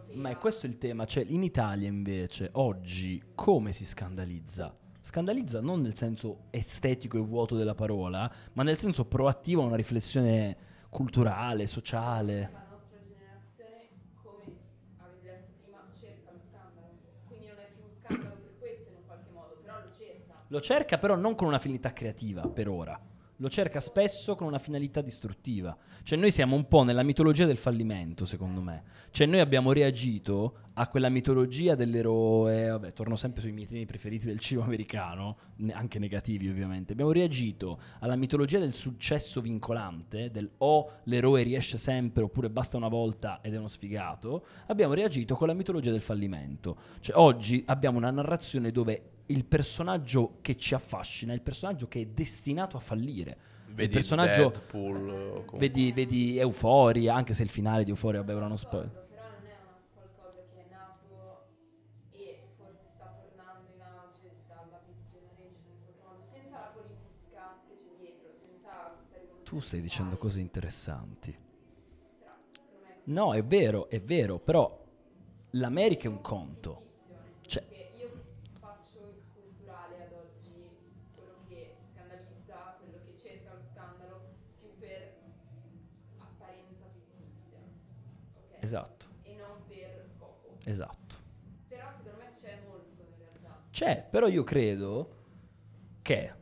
Ma è questo il tema, cioè in Italia invece oggi come si scandalizza? Scandalizza non nel senso estetico e vuoto della parola, ma nel senso proattivo a una riflessione culturale, sociale. Lo cerca però non con una finalità creativa per ora lo cerca spesso con una finalità distruttiva. Cioè noi siamo un po' nella mitologia del fallimento, secondo me. Cioè noi abbiamo reagito a quella mitologia dell'eroe, vabbè, torno sempre sui miei temi preferiti del cinema americano, anche negativi ovviamente. Abbiamo reagito alla mitologia del successo vincolante, del o l'eroe riesce sempre oppure basta una volta ed è uno sfigato. Abbiamo reagito con la mitologia del fallimento. Cioè oggi abbiamo una narrazione dove il personaggio che ci affascina, il personaggio che è destinato a fallire. Vedi il personaggio Deadpool, eh, eh, vedi, vedi, Euforia, anche se il finale di Euforia vabbè, ora non spoiler. tu stai dicendo cose interessanti. No, è vero, è vero, però l'America è un conto. Esatto. E non per scopo. Esatto. Però secondo me c'è molto in realtà. C'è, però io credo che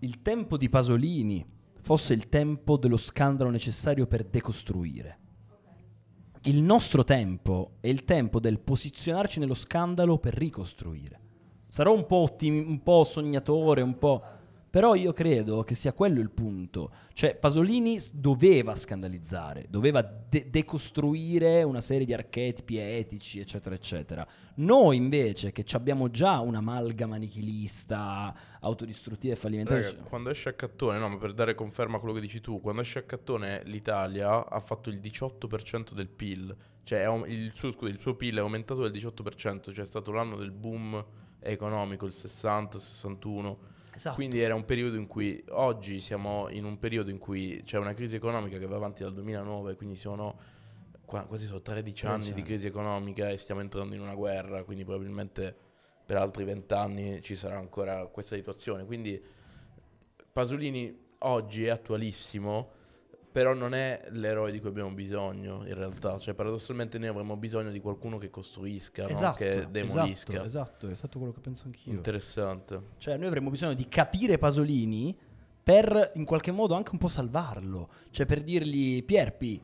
il tempo di Pasolini fosse il tempo dello scandalo necessario per decostruire. Okay. Il nostro tempo è il tempo del posizionarci nello scandalo per ricostruire. Sarò un po', ottimi- un po sognatore, un po'... Però io credo che sia quello il punto. Cioè, Pasolini doveva scandalizzare, doveva de- decostruire una serie di archetipi etici, eccetera, eccetera. Noi invece, che abbiamo già un'amalgama nichilista, autodistruttiva e fallimentare. Raga, quando esce a Cattone, no, ma per dare conferma a quello che dici tu, quando esce a Cattone l'Italia ha fatto il 18% del PIL. Cioè, il suo, scusa, il suo PIL è aumentato del 18%, cioè è stato l'anno del boom economico, il 60-61%. Esatto. Quindi era un periodo in cui oggi siamo in un periodo in cui c'è una crisi economica che va avanti dal 2009, quindi sono quasi sono 13 anni esatto. di crisi economica e stiamo entrando in una guerra, quindi probabilmente per altri 20 anni ci sarà ancora questa situazione. Quindi Pasolini oggi è attualissimo però non è l'eroe di cui abbiamo bisogno in realtà, cioè paradossalmente noi avremmo bisogno di qualcuno che costruisca, esatto, no? che esatto, demolisca. Esatto, esatto, è stato quello che penso anch'io. Interessante. Cioè noi avremmo bisogno di capire Pasolini per in qualche modo anche un po' salvarlo, cioè per dirgli Pierpi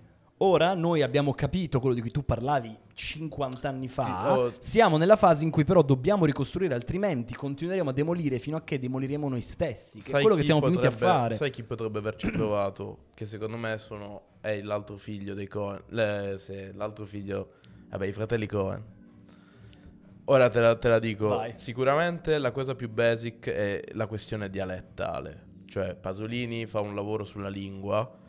Ora noi abbiamo capito quello di cui tu parlavi 50 anni fa. Oh. Siamo nella fase in cui però dobbiamo ricostruire, altrimenti continueremo a demolire fino a che demoliremo noi stessi. Che è quello che siamo potrebbe, finiti a fare. Sai chi potrebbe averci provato? che secondo me sono, è l'altro figlio dei Cohen. Le, se, l'altro figlio, vabbè, i fratelli Cohen. Ora te la, te la dico, Vai. sicuramente la cosa più basic è la questione dialettale. Cioè, Pasolini fa un lavoro sulla lingua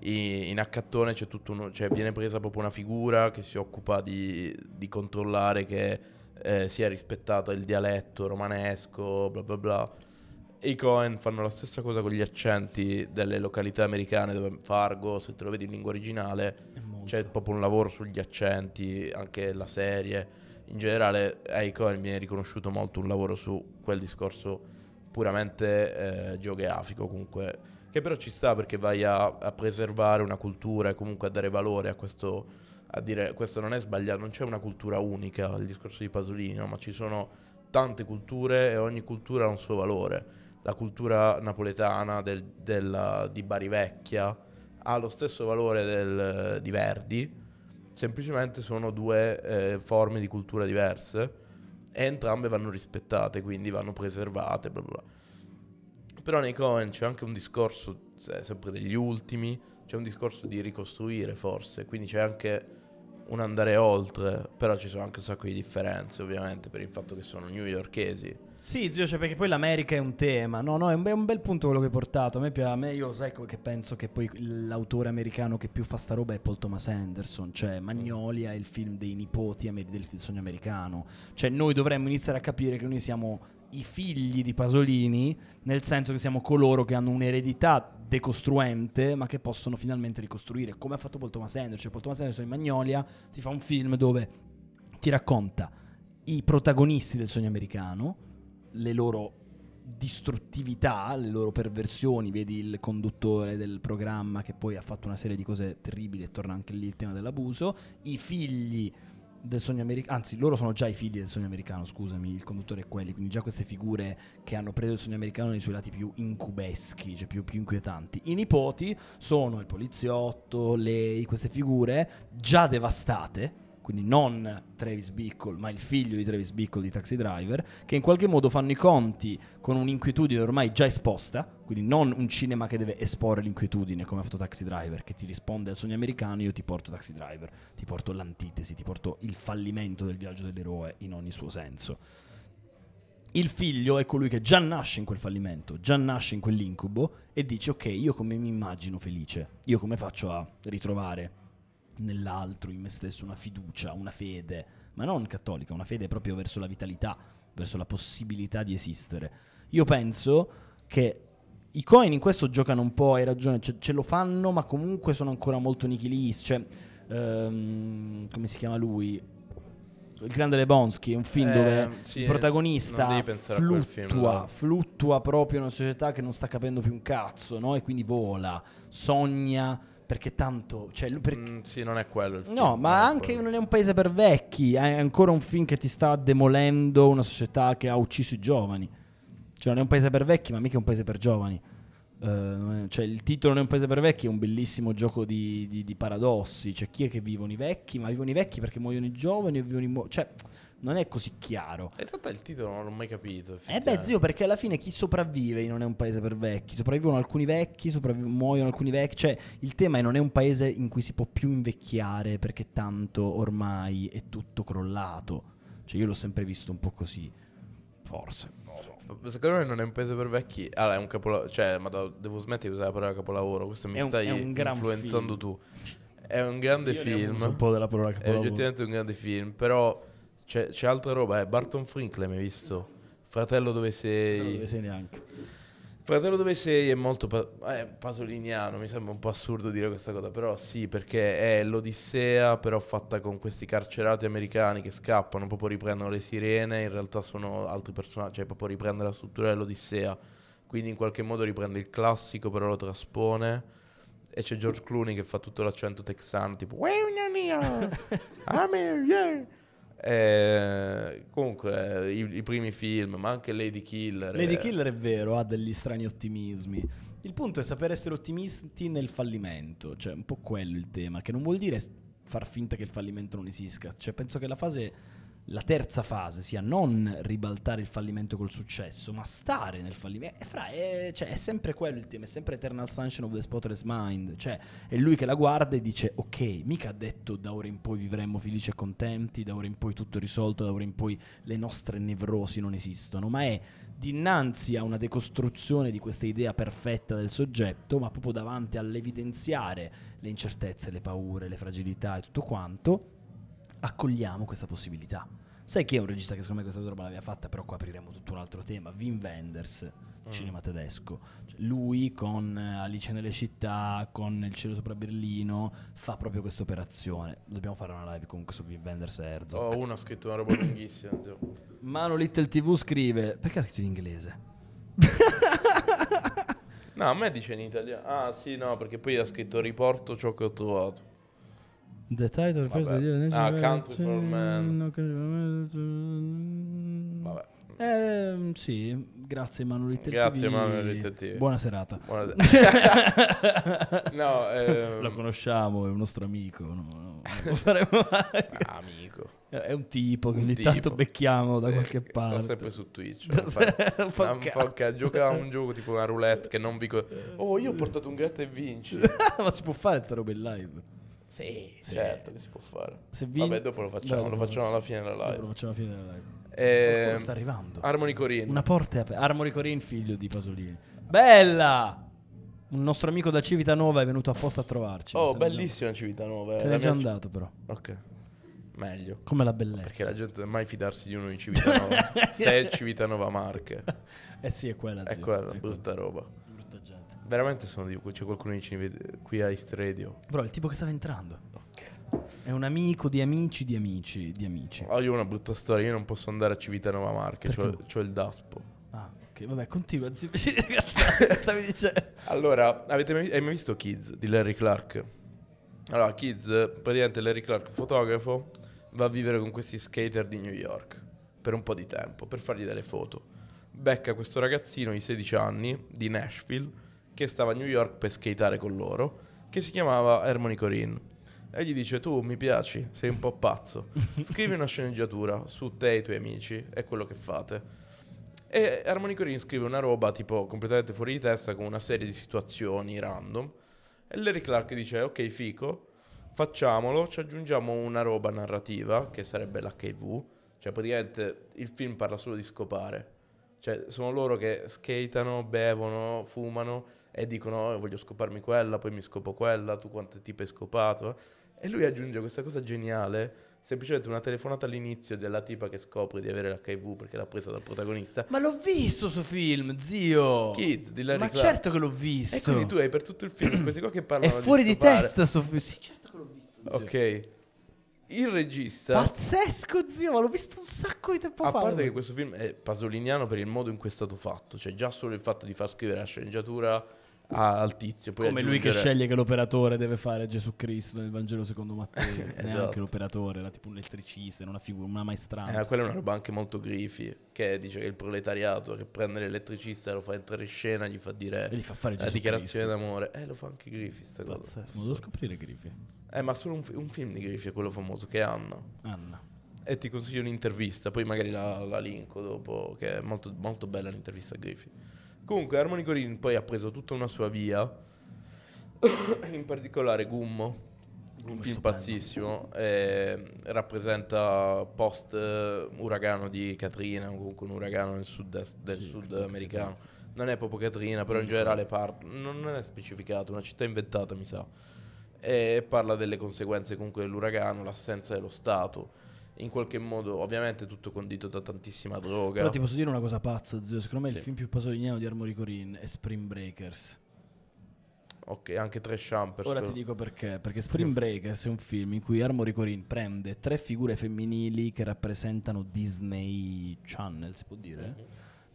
in accattone c'è tutto uno, cioè viene presa proprio una figura che si occupa di, di controllare che eh, sia rispettato il dialetto romanesco, bla bla bla. i Cohen fanno la stessa cosa con gli accenti delle località americane dove Fargo, se te lo vedi in lingua originale, c'è proprio un lavoro sugli accenti, anche la serie. In generale, ai Cohen viene riconosciuto molto un lavoro su quel discorso puramente eh, geografico comunque, che però ci sta perché vai a, a, preservare una cultura e comunque a dare valore a questo, a dire questo non è sbagliato, non c'è una cultura unica, il discorso di Pasolini, no? ma ci sono tante culture e ogni cultura ha un suo valore. La cultura napoletana del, della, di Bari Vecchia ha lo stesso valore del, di Verdi, semplicemente sono due eh, forme di cultura diverse e entrambe vanno rispettate, quindi vanno preservate, bla bla. Però nei Cohen c'è anche un discorso, sempre degli ultimi, c'è un discorso di ricostruire forse, quindi c'è anche un andare oltre, però ci sono anche un sacco di differenze ovviamente per il fatto che sono newyorkesi sì, zio, cioè perché poi l'America è un tema, no, no, è un, be- un bel punto quello che hai portato. A me, a me io sai che penso che poi l'autore americano che più fa sta roba è Paul Thomas Anderson, cioè Magnolia è il film dei nipoti amer- del sogno americano. Cioè noi dovremmo iniziare a capire che noi siamo i figli di Pasolini, nel senso che siamo coloro che hanno un'eredità decostruente, ma che possono finalmente ricostruire, come ha fatto Paul Thomas Anderson. Cioè, Paul Thomas Anderson in Magnolia ti fa un film dove ti racconta i protagonisti del sogno americano le loro distruttività, le loro perversioni, vedi il conduttore del programma che poi ha fatto una serie di cose terribili e torna anche lì il tema dell'abuso, i figli del sogno americano, anzi loro sono già i figli del sogno americano, scusami, il conduttore è quelli, quindi già queste figure che hanno preso il sogno americano nei suoi lati più incubeschi, cioè più, più inquietanti. I nipoti sono il poliziotto, lei, queste figure già devastate, quindi non Travis Bickle, ma il figlio di Travis Bickle di Taxi Driver, che in qualche modo fanno i conti con un'inquietudine ormai già esposta, quindi non un cinema che deve esporre l'inquietudine come ha fatto Taxi Driver, che ti risponde al sogno americano, io ti porto Taxi Driver, ti porto l'antitesi, ti porto il fallimento del viaggio dell'eroe in ogni suo senso. Il figlio è colui che già nasce in quel fallimento, già nasce in quell'incubo e dice ok, io come mi immagino felice, io come faccio a ritrovare nell'altro, in me stesso, una fiducia, una fede, ma non cattolica, una fede proprio verso la vitalità, verso la possibilità di esistere. Io penso che i coin in questo giocano un po', hai ragione, ce, ce lo fanno, ma comunque sono ancora molto nichilisti. Cioè, um, come si chiama lui? Il grande Lebonski è un film eh, dove sì, il protagonista fluttua, film, fluttua proprio in una società che non sta capendo più un cazzo, no? E quindi vola, sogna perché tanto... Cioè, per... mm, sì, non è quello il film. No, ma non anche quello. non è un paese per vecchi, è ancora un film che ti sta demolendo una società che ha ucciso i giovani. Cioè non è un paese per vecchi, ma mica è un paese per giovani. Uh, cioè il titolo Non è un paese per vecchi è un bellissimo gioco di, di, di paradossi. cioè, chi è che vivono i vecchi, ma vivono i vecchi perché muoiono i giovani o vivono i... Mo- cioè non è così chiaro. In realtà il titolo non l'ho mai capito. Eh beh, zio, perché alla fine chi sopravvive non è un paese per vecchi. Sopravvivono alcuni vecchi, sopravviv- muoiono alcuni vecchi. Cioè, il tema è non è un paese in cui si può più invecchiare perché tanto ormai è tutto crollato. Cioè, io l'ho sempre visto un po' così. Forse, Secondo me non è un paese per vecchi. Allora, è un capolavoro. Cioè, ma devo smettere di usare la parola capolavoro. Questo mi è stai un, influenzando tu. È un grande io film. Un po' della parola capolavoro. È oggettivamente un grande film, però c'è, c'è altra roba, eh. Barton Franklin hai visto? Fratello dove sei? Non dove sei neanche. Fratello dove sei è molto pa- eh, pasoliniano, mi sembra un po' assurdo dire questa cosa, però sì, perché è l'Odissea però fatta con questi carcerati americani che scappano, proprio riprendono le sirene, in realtà sono altri personaggi, cioè proprio riprende la struttura dell'Odissea, quindi in qualche modo riprende il classico però lo traspone e c'è George Clooney che fa tutto l'accento texano tipo I'm here ah, yeah. Eh, comunque eh, i, i, primi film, ma anche Lady Killer. Lady Killer è vero, ha degli strani ottimismi. Il punto è sapere essere ottimisti nel fallimento, cioè un po' quello il tema, che non vuol dire far finta che il fallimento non esista. Cioè penso che la fase la terza fase sia non ribaltare il fallimento col successo, ma stare nel fallimento. E fra, è, cioè, è sempre quello il tema, è sempre Eternal Sunshine of the Spotless Mind. Cioè, è lui che la guarda e dice: Ok, mica ha detto da ora in poi vivremo felici e contenti, da ora in poi tutto risolto, da ora in poi le nostre nevrosi non esistono, ma è dinanzi a una decostruzione di questa idea perfetta del soggetto, ma proprio davanti all'evidenziare le incertezze, le paure, le fragilità e tutto quanto accogliamo questa possibilità. Sai chi è un regista che secondo me questa roba l'aveva fatta, però qua apriremo tutto un altro tema, Wim Wenders, mm. cinema tedesco. Cioè, lui con eh, Alice nelle città, con Il cielo sopra Berlino, fa proprio questa operazione. Dobbiamo fare una live comunque su Wim Wenders e Herzog. Oh, uno ha scritto una roba lunghissima. Mano Little TV scrive, perché ha scritto in inglese? no, a me dice in italiano. Ah sì, no, perché poi ha scritto riporto ciò che ho trovato. The title first di Ah, Country for Man. No, country for man. Vabbè. Eh, sì, grazie Manuel TV. Grazie Manuel TV. Buona serata. Buona serata. no, ehm... Lo conosciamo, è un nostro amico. No, no, ah, amico. È un tipo che un ogni tipo. tanto becchiamo sì, da qualche parte. Sta sempre su Twitch. Fa, fa, fa, fa, gioca a un gioco tipo una roulette che non vi... Co- oh, io ho portato un gatto e vinci. Ma si può fare questa roba in live? Sì, sì, certo. certo che si può fare. Vin... Vabbè, dopo lo facciamo, Beh, lo facciamo alla fine della live. Lo facciamo alla fine della live. Eh, sta arrivando. Armony Corin. Una porta è aperta. Armony Corin, figlio di Pasolini. Bella! Un nostro amico da Civitanova è venuto apposta a trovarci. Oh, bellissima già... Civitanova. Eh. Se n'è già andato, c... però. Ok. Meglio. Come la bellezza. Perché la gente deve mai fidarsi di uno di Civitanova. Se è Civitanova Marche. eh sì, è quella. Zio. È quella, è brutta quella. roba. Veramente sono di c'è qualcuno che ci vede qui a East Radio. Bro, il tipo che stava entrando. Ok. È un amico di amici di amici di amici. Oh, una brutta storia, io non posso andare a Civitanova Marche, c'ho, c'ho, il Daspo. Ah, ok, vabbè, continua, ragazzi, stavi dicendo. Allora, avete mai, hai mai visto Kids di Larry Clark? Allora, Kids, praticamente Larry Clark, fotografo, va a vivere con questi skater di New York per un po' di tempo, per fargli delle foto. Becca questo ragazzino di 16 anni di Nashville che stava a New York per skateare con loro, che si chiamava Harmony Corinne. E gli dice: Tu mi piaci, sei un po' pazzo. Scrivi una sceneggiatura su te e i tuoi amici, è quello che fate. E Harmony Corinne scrive una roba tipo completamente fuori di testa con una serie di situazioni random. E Larry Clark dice: Ok, fico, facciamolo, ci aggiungiamo una roba narrativa che sarebbe l'HIV. Cioè, praticamente il film parla solo di scopare. Cioè, sono loro che skatano, bevono, fumano e dicono oh, voglio scoparmi quella, poi mi scopo quella, tu quante tipe hai scopato? E lui aggiunge questa cosa geniale, semplicemente una telefonata all'inizio della tipa che scopre di avere l'HIV perché l'ha presa dal protagonista. Ma l'ho visto sto film, zio! Kids di Larry Ma Clark. certo che l'ho visto! E quindi tu hai per tutto il film questi qua che parlano È fuori di, di testa sto film, sì certo che l'ho visto, zio. Ok. Il regista. Pazzesco, zio, ma l'ho visto un sacco di tempo a fa. A parte che questo film è pasoliniano per il modo in cui è stato fatto, cioè già solo il fatto di far scrivere la sceneggiatura al tizio. Come aggiungere... lui che sceglie che l'operatore deve fare Gesù Cristo nel Vangelo secondo Matteo. esatto. Neanche l'operatore, era tipo un elettricista, era una figura, una maestranza. Eh, quella è una roba anche molto grifi, che dice che il proletariato che prende l'elettricista lo fa entrare in scena, gli fa dire gli fa la dichiarazione Cristo. d'amore. Eh, lo fa anche grifi sta cosa. Ma devo scoprire grifi. Eh, ma solo un, un film di grifi è quello famoso, che è Anna. Anna e ti consiglio un'intervista, poi magari la, la linko dopo, che è molto, molto bella l'intervista a Griffith. Comunque Harmony Corin poi ha preso tutta una sua via, in particolare Gummo, un film pazzissimo, eh, rappresenta post eh, uragano di Katrina, comunque un uragano del sud-est del sì, sud americano. Non è proprio Katrina, però in generale parla, non, non è specificato, una città inventata mi sa. E parla delle conseguenze comunque dell'uragano, l'assenza dello Stato in qualche modo, ovviamente tutto condito da tantissima droga. Però ti posso dire una cosa pazza, zio. Secondo me sì. il film più pasoliniano di Armory Corinne è Spring Breakers. Ok, anche Trash Humpers. Ora però. ti dico perché. Perché Spring Breakers è un film in cui Armory Corinne prende tre figure femminili che rappresentano Disney Channel, si può dire? Mm-hmm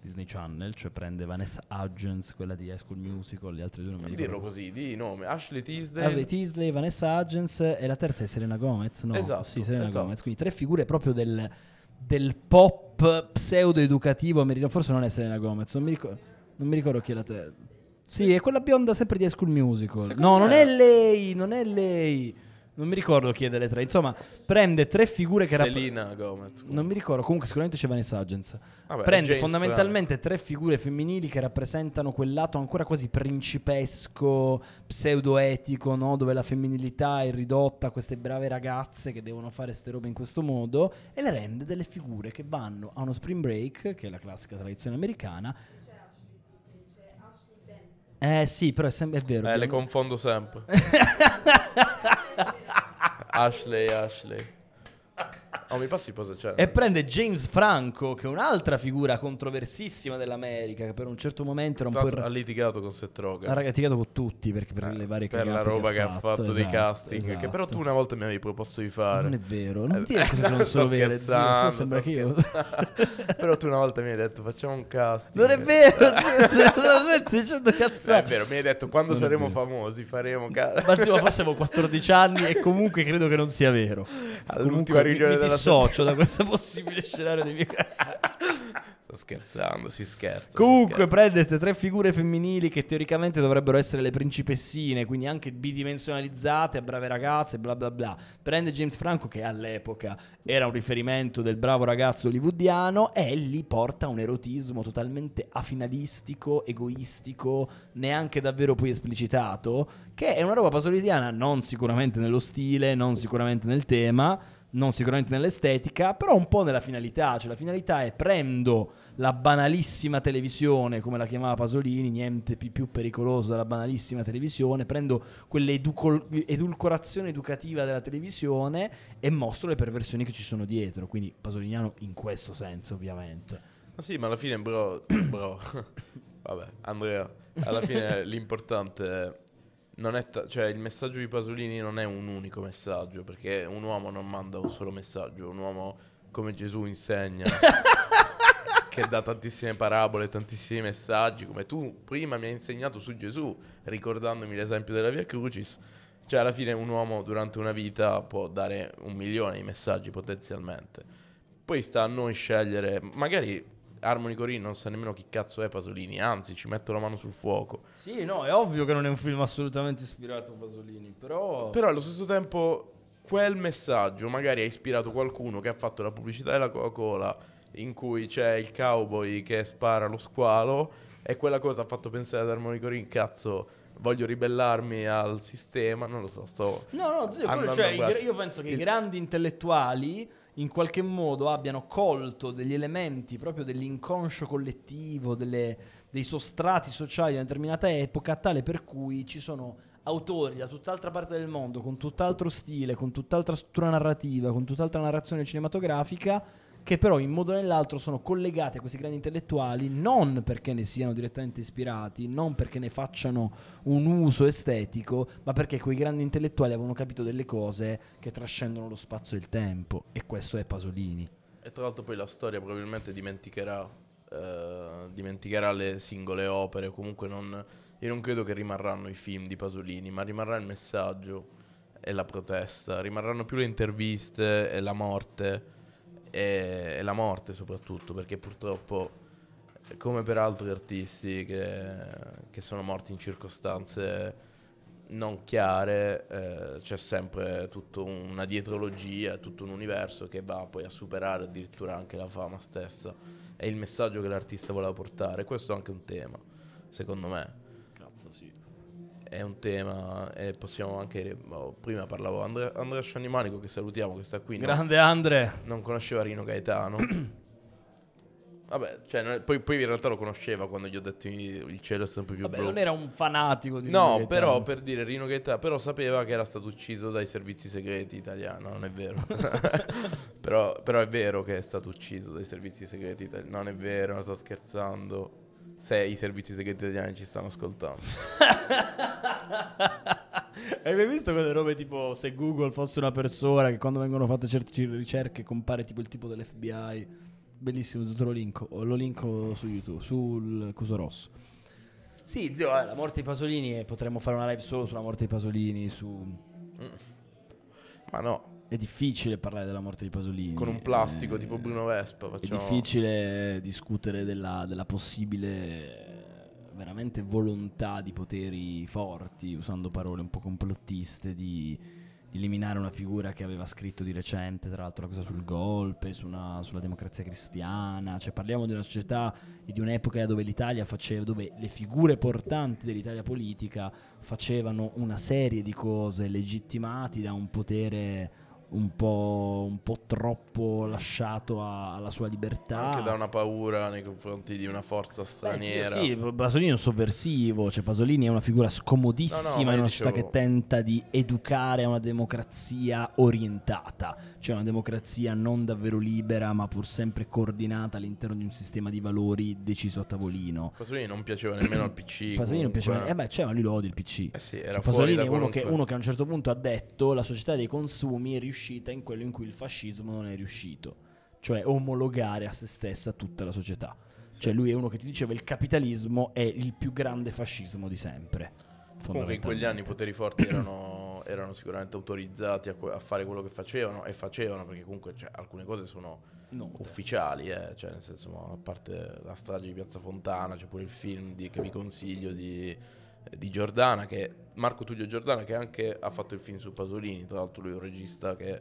Disney Channel, cioè prende Vanessa Hudgens, quella di High School Musical, gli altri due non mi ricordo. dirlo così, di nome, Ashley Tisdale. Ashley Tisdale, Vanessa Hudgens e la terza è Serena Gomez, no? Esatto, sì, Serena esatto. Gomez, quindi tre figure proprio del, del pop pseudo-educativo americano, forse non è Serena Gomez, non mi, ricor- non mi ricordo chi è la terza. Sì, è quella bionda sempre di High School Musical. Secondo no, non è lei, non è lei. Non mi ricordo chi è delle tre. Insomma, prende tre figure che Selena rapp- Gomez. Non mi ricordo, comunque sicuramente c'è Vanessa Hudgens. prende fondamentalmente Frank. tre figure femminili che rappresentano quel lato ancora quasi principesco, pseudoetico, no? dove la femminilità è ridotta a queste brave ragazze che devono fare ste robe in questo modo e le rende delle figure che vanno a uno spring break, che è la classica tradizione americana, eh sì, però è, sem- è vero. Eh, abbiamo... le confondo sempre. Ashley, Ashley. Oh, mi passi posa c'era. Cioè, e eh. prende James Franco, che è un'altra figura controversissima dell'America, che per un certo momento era un Tanto po'... Ir... Ha litigato con Seth Rogen. Ha litigato con tutti, perché per eh, le varie Per la roba che ha fatto, fatto esatto, dei casting, esatto. che però esatto. tu una volta mi avevi proposto di fare. Non è vero, non ti eh, cose eh, che non sono vere, zio, sembra che io... però tu una volta mi hai detto, facciamo un casting. Non è eh, vero, stai dicendo cazzate. Eh, è vero, mi hai detto, quando non saremo famosi faremo... casting. ma zio, forse avevo 14 anni e comunque credo che non sia vero. All'ultima riunione della dissocio da questo possibile scenario di Sto scherzando, si scherza. Comunque, prende queste tre figure femminili che teoricamente dovrebbero essere le principessine, quindi anche bidimensionalizzate, brave ragazze, bla bla bla. Prende James Franco, che all'epoca era un riferimento del bravo ragazzo hollywoodiano, e li porta a un erotismo totalmente afinalistico, egoistico, neanche davvero poi esplicitato, che è una roba pasolisiana, non sicuramente nello stile, non sicuramente nel tema non sicuramente nell'estetica, però un po' nella finalità, cioè la finalità è prendo la banalissima televisione, come la chiamava Pasolini, niente più pericoloso della banalissima televisione, prendo quell'edulcorazione educativa della televisione e mostro le perversioni che ci sono dietro, quindi pasoliniano in questo senso ovviamente. Ma sì, ma alla fine bro, bro. vabbè, Andrea, alla fine l'importante è T- cioè, il messaggio di Pasolini non è un unico messaggio, perché un uomo non manda un solo messaggio, un uomo come Gesù insegna, che dà tantissime parabole, tantissimi messaggi, come tu prima mi hai insegnato su Gesù, ricordandomi l'esempio della Via Crucis. Cioè, alla fine un uomo durante una vita può dare un milione di messaggi potenzialmente. Poi sta a noi scegliere, magari Harmony Corinne non sa nemmeno chi cazzo è Pasolini, anzi ci metto la mano sul fuoco. Sì, no, è ovvio che non è un film assolutamente ispirato a Pasolini, però... Però allo stesso tempo quel messaggio magari ha ispirato qualcuno che ha fatto la pubblicità della Coca-Cola in cui c'è il cowboy che spara lo squalo e quella cosa ha fatto pensare ad Harmony Corinne, cazzo, voglio ribellarmi al sistema, non lo so, sto... No, no, zio, cioè, io penso che il... i grandi intellettuali in qualche modo abbiano colto degli elementi proprio dell'inconscio collettivo, delle, dei sostrati sociali di una determinata epoca, tale per cui ci sono autori da tutt'altra parte del mondo, con tutt'altro stile, con tutt'altra struttura narrativa, con tutt'altra narrazione cinematografica, che però in modo o nell'altro sono collegati a questi grandi intellettuali non perché ne siano direttamente ispirati, non perché ne facciano un uso estetico, ma perché quei grandi intellettuali avevano capito delle cose che trascendono lo spazio e il tempo e questo è Pasolini. E tra l'altro poi la storia probabilmente dimenticherà, eh, dimenticherà le singole opere, comunque non, io non credo che rimarranno i film di Pasolini, ma rimarrà il messaggio e la protesta, rimarranno più le interviste e la morte e, e la morte soprattutto, perché purtroppo, come per altri artisti che, che sono morti in circostanze non chiare, eh, c'è sempre tutta una dietrologia, tutto un universo che va poi a superare addirittura anche la fama stessa. e il messaggio che l'artista voleva portare, questo è anche un tema, secondo me è un tema e possiamo anche oh, prima parlavo Andre, Andrea Sciannimanico che salutiamo che sta qui grande no? Andre non conosceva Rino Gaetano Vabbè, cioè, non, poi, poi, in realtà lo conosceva quando gli ho detto il cielo è sempre più Vabbè, blu. non era un fanatico di No, Rino però per dire Rino Gaetano, però sapeva che era stato ucciso dai servizi segreti italiani, non è vero. però, però, è vero che è stato ucciso dai servizi segreti italiani, non è vero, non sto scherzando se i servizi segreti italiani ci stanno ascoltando. Hai mai visto quelle robe tipo se Google fosse una persona che quando vengono fatte certe ricerche compare tipo il tipo dell'FBI? Bellissimo, tutto lo linko, oh, lo linko su YouTube, sul Cuso Rosso. Sì, zio, eh, la morte di Pasolini e eh, potremmo fare una live solo sulla morte di Pasolini, su... Mm. Ma no, è difficile parlare della morte di Pasolini. Con un plastico eh, tipo Bruno Vespa. Facciamo... È difficile discutere della, della, possibile veramente volontà di poteri forti, usando parole un po' complottiste, di, di eliminare una figura che aveva scritto di recente, tra l'altro la cosa sul golpe, su una, sulla democrazia cristiana. Cioè parliamo di una società e di un'epoca dove l'Italia faceva, dove le figure portanti dell'Italia politica facevano una serie di cose legittimati da un potere un po', un po', troppo lasciato a, alla sua libertà. Anche da una paura nei confronti di una forza straniera. Beh, sì, sì, Pasolini è un sovversivo, cioè Pasolini è una figura scomodissima no, no, in una dicevo... società che tenta di educare a una democrazia orientata, cioè una democrazia non davvero libera ma pur sempre coordinata all'interno di un sistema di valori deciso a tavolino. Pasolini non piaceva nemmeno al PC. Pasolini comunque. non piaceva, eh beh, cioè, ma lui lo odia il PC. Eh sì, era cioè, Pasolini è uno che, uno che, a un certo punto ha detto la società dei consumi è riuscita riuscita in quello in cui il fascismo non è riuscito, cioè omologare a se stessa tutta la società. Cioè lui è uno che ti diceva il capitalismo è il più grande fascismo di sempre. Comunque in quegli anni i poteri forti erano, erano sicuramente autorizzati a, a, fare quello che facevano e facevano perché comunque cioè, alcune cose sono Note. ufficiali, eh, cioè nel senso a parte la strage di Piazza Fontana, c'è pure il film di, che vi consiglio di di Giordana, che Marco Tullio Giordana, che anche ha fatto il film su Pasolini, tra l'altro lui è un regista che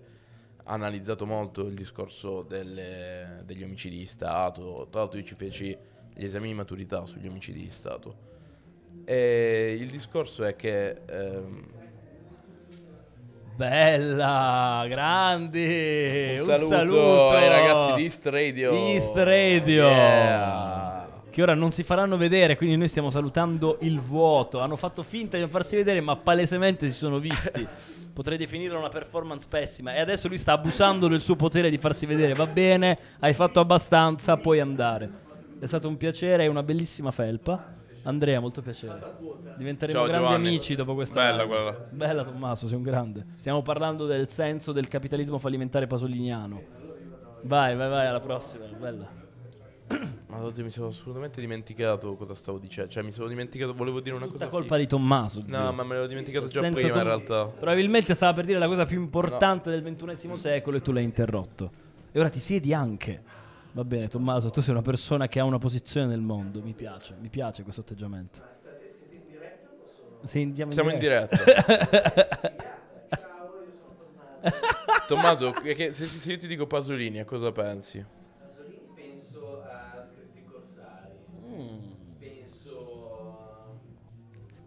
ha analizzato molto il discorso delle, degli omicidi di Stato, tra l'altro io ci feci gli esami di maturità sugli omicidi di Stato. E il discorso è che... Ehm, Bella, grandi! Un saluto, saluto, ai ragazzi di East Radio. East Radio. Yeah che ora non si faranno vedere, quindi noi stiamo salutando il vuoto. Hanno fatto finta di non farsi vedere, ma palesemente si sono visti. Potrei definirla una performance pessima. E adesso lui sta abusando del suo potere di farsi vedere. Va bene, hai fatto abbastanza, puoi andare. È stato un piacere, è una bellissima felpa. Andrea, molto piacere. Diventeremo Ciao, grandi Giovanni. amici dopo questa. Bella live. quella. Bella Tommaso, sei un grande. Stiamo parlando del senso del capitalismo fallimentare pasoliniano. Vai, vai, vai, alla prossima. Bella. Madonna, mi sono assolutamente dimenticato cosa stavo dicendo. Cioè, mi sono dimenticato. Volevo dire una Tutta cosa. La colpa sì. di Tommaso. Zio. No, ma me l'avevo dimenticato già prima, Tom... in realtà. Probabilmente stava per dire la cosa più importante no. del XXI secolo e tu l'hai interrotto. E ora ti siedi anche. Va bene, Tommaso, tu sei una persona che ha una posizione nel mondo. Mi piace, mi piace questo atteggiamento. Siete in diretta o sono? Siamo in diretta. Tommaso, se, se io ti dico Pasolini, a cosa pensi?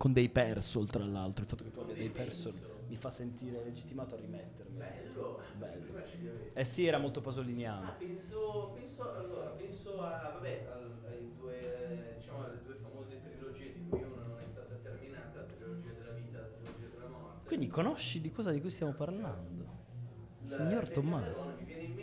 con dei persol tra l'altro, il fatto che tu abbia dei persol mi fa sentire legittimato a rimettermi. Bello, bello. Eh sì, era molto pasoliniano. Ah, penso, penso, allora, penso a, vabbè, al, ai due, diciamo, alle due famose trilogie di cui una non è stata terminata, la trilogia della vita, la trilogia della morte. Quindi conosci di cosa di cui stiamo parlando? La, Signor Tommaso. Mi viene in mente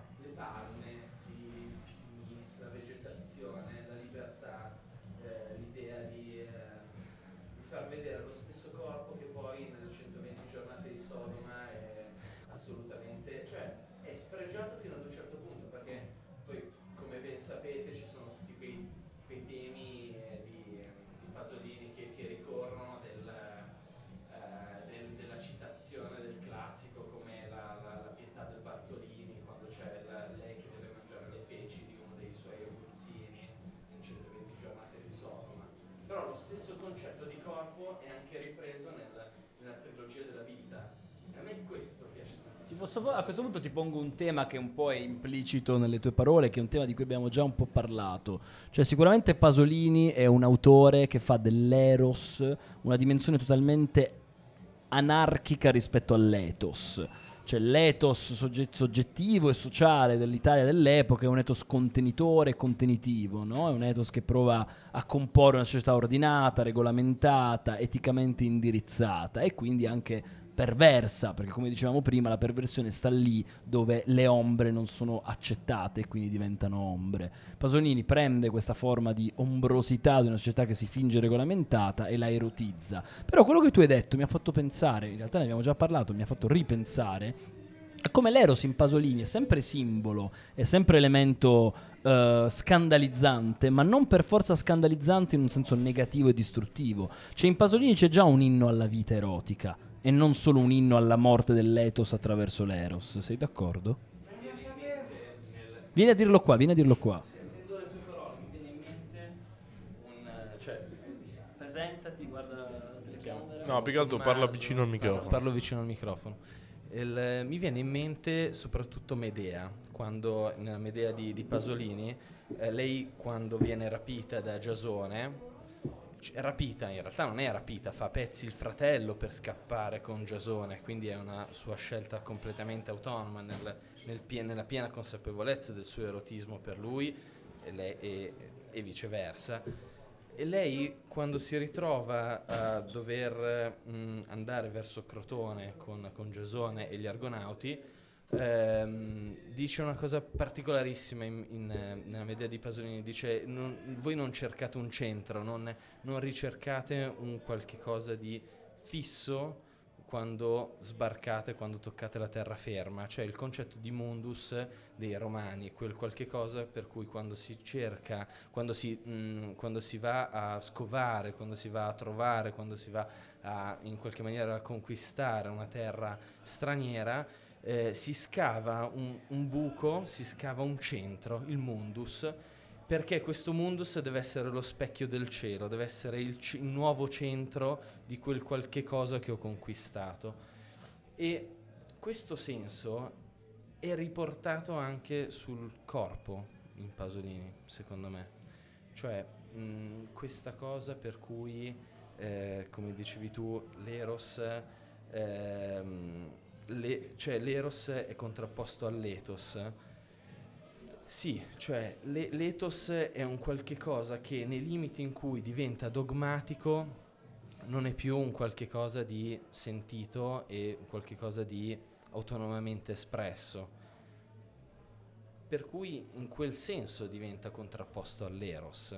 posso, a questo punto ti pongo un tema che un po' è implicito nelle tue parole, che è un tema di cui abbiamo già un po' parlato. Cioè, sicuramente Pasolini è un autore che fa dell'eros una dimensione totalmente anarchica rispetto all'ethos. Cioè l'ethos sogget- soggettivo e sociale dell'Italia dell'epoca è un ethos contenitore e contenitivo, no? è un ethos che prova a comporre una società ordinata, regolamentata, eticamente indirizzata e quindi anche perversa, perché come dicevamo prima la perversione sta lì dove le ombre non sono accettate e quindi diventano ombre. Pasolini prende questa forma di ombrosità di una società che si finge regolamentata e la erotizza. Però quello che tu hai detto mi ha fatto pensare, in realtà ne abbiamo già parlato, mi ha fatto ripensare come l'Eros in Pasolini è sempre simbolo, è sempre elemento uh, scandalizzante, ma non per forza scandalizzante in un senso negativo e distruttivo. Cioè in Pasolini c'è già un inno alla vita erotica, e non solo un inno alla morte dell'etos attraverso l'eros. Sei d'accordo? Vieni a dirlo qua, vieni a dirlo qua. le tue parole mi viene in mente eh, cioè, presentati, guarda No, più che altro parla vicino al microfono. Parlo vicino al microfono. Il, eh, mi viene in mente soprattutto Medea, quando nella Medea di, di Pasolini, eh, lei quando viene rapita da Giasone, rapita, in realtà non è rapita, fa pezzi il fratello per scappare con Giasone, quindi è una sua scelta completamente autonoma nel, nel pie, nella piena consapevolezza del suo erotismo per lui e, lei, e, e viceversa. E lei quando si ritrova a dover mh, mm, andare verso Crotone con, con Giasone e gli Argonauti, ehm, dice una cosa particolarissima in, in, eh, nella media di Pasolini, dice non, voi non cercate un centro, non, non ricercate un qualche cosa di fisso quando sbarcate, quando toccate la terraferma, cioè il concetto di mundus dei romani, quel qualche cosa per cui quando si cerca, quando si, mh, mm, quando si va a scovare, quando si va a trovare, quando si va a in qualche maniera a conquistare una terra straniera, eh, si scava un, un, buco, si scava un centro, il mundus, perché questo mundus deve essere lo specchio del cielo, deve essere il, c- il nuovo centro di quel qualche cosa che ho conquistato. E questo senso è riportato anche sul corpo in Pasolini, secondo me. Cioè, mh, mm, questa cosa per cui, eh, come dicevi tu, l'eros... Ehm, le, cioè l'eros è contrapposto all'ethos. Sì, cioè le, l'ethos è un qualche cosa che nei limiti in cui diventa dogmatico non è più un qualche cosa di sentito e qualche cosa di autonomamente espresso. Per cui in quel senso diventa contrapposto all'eros.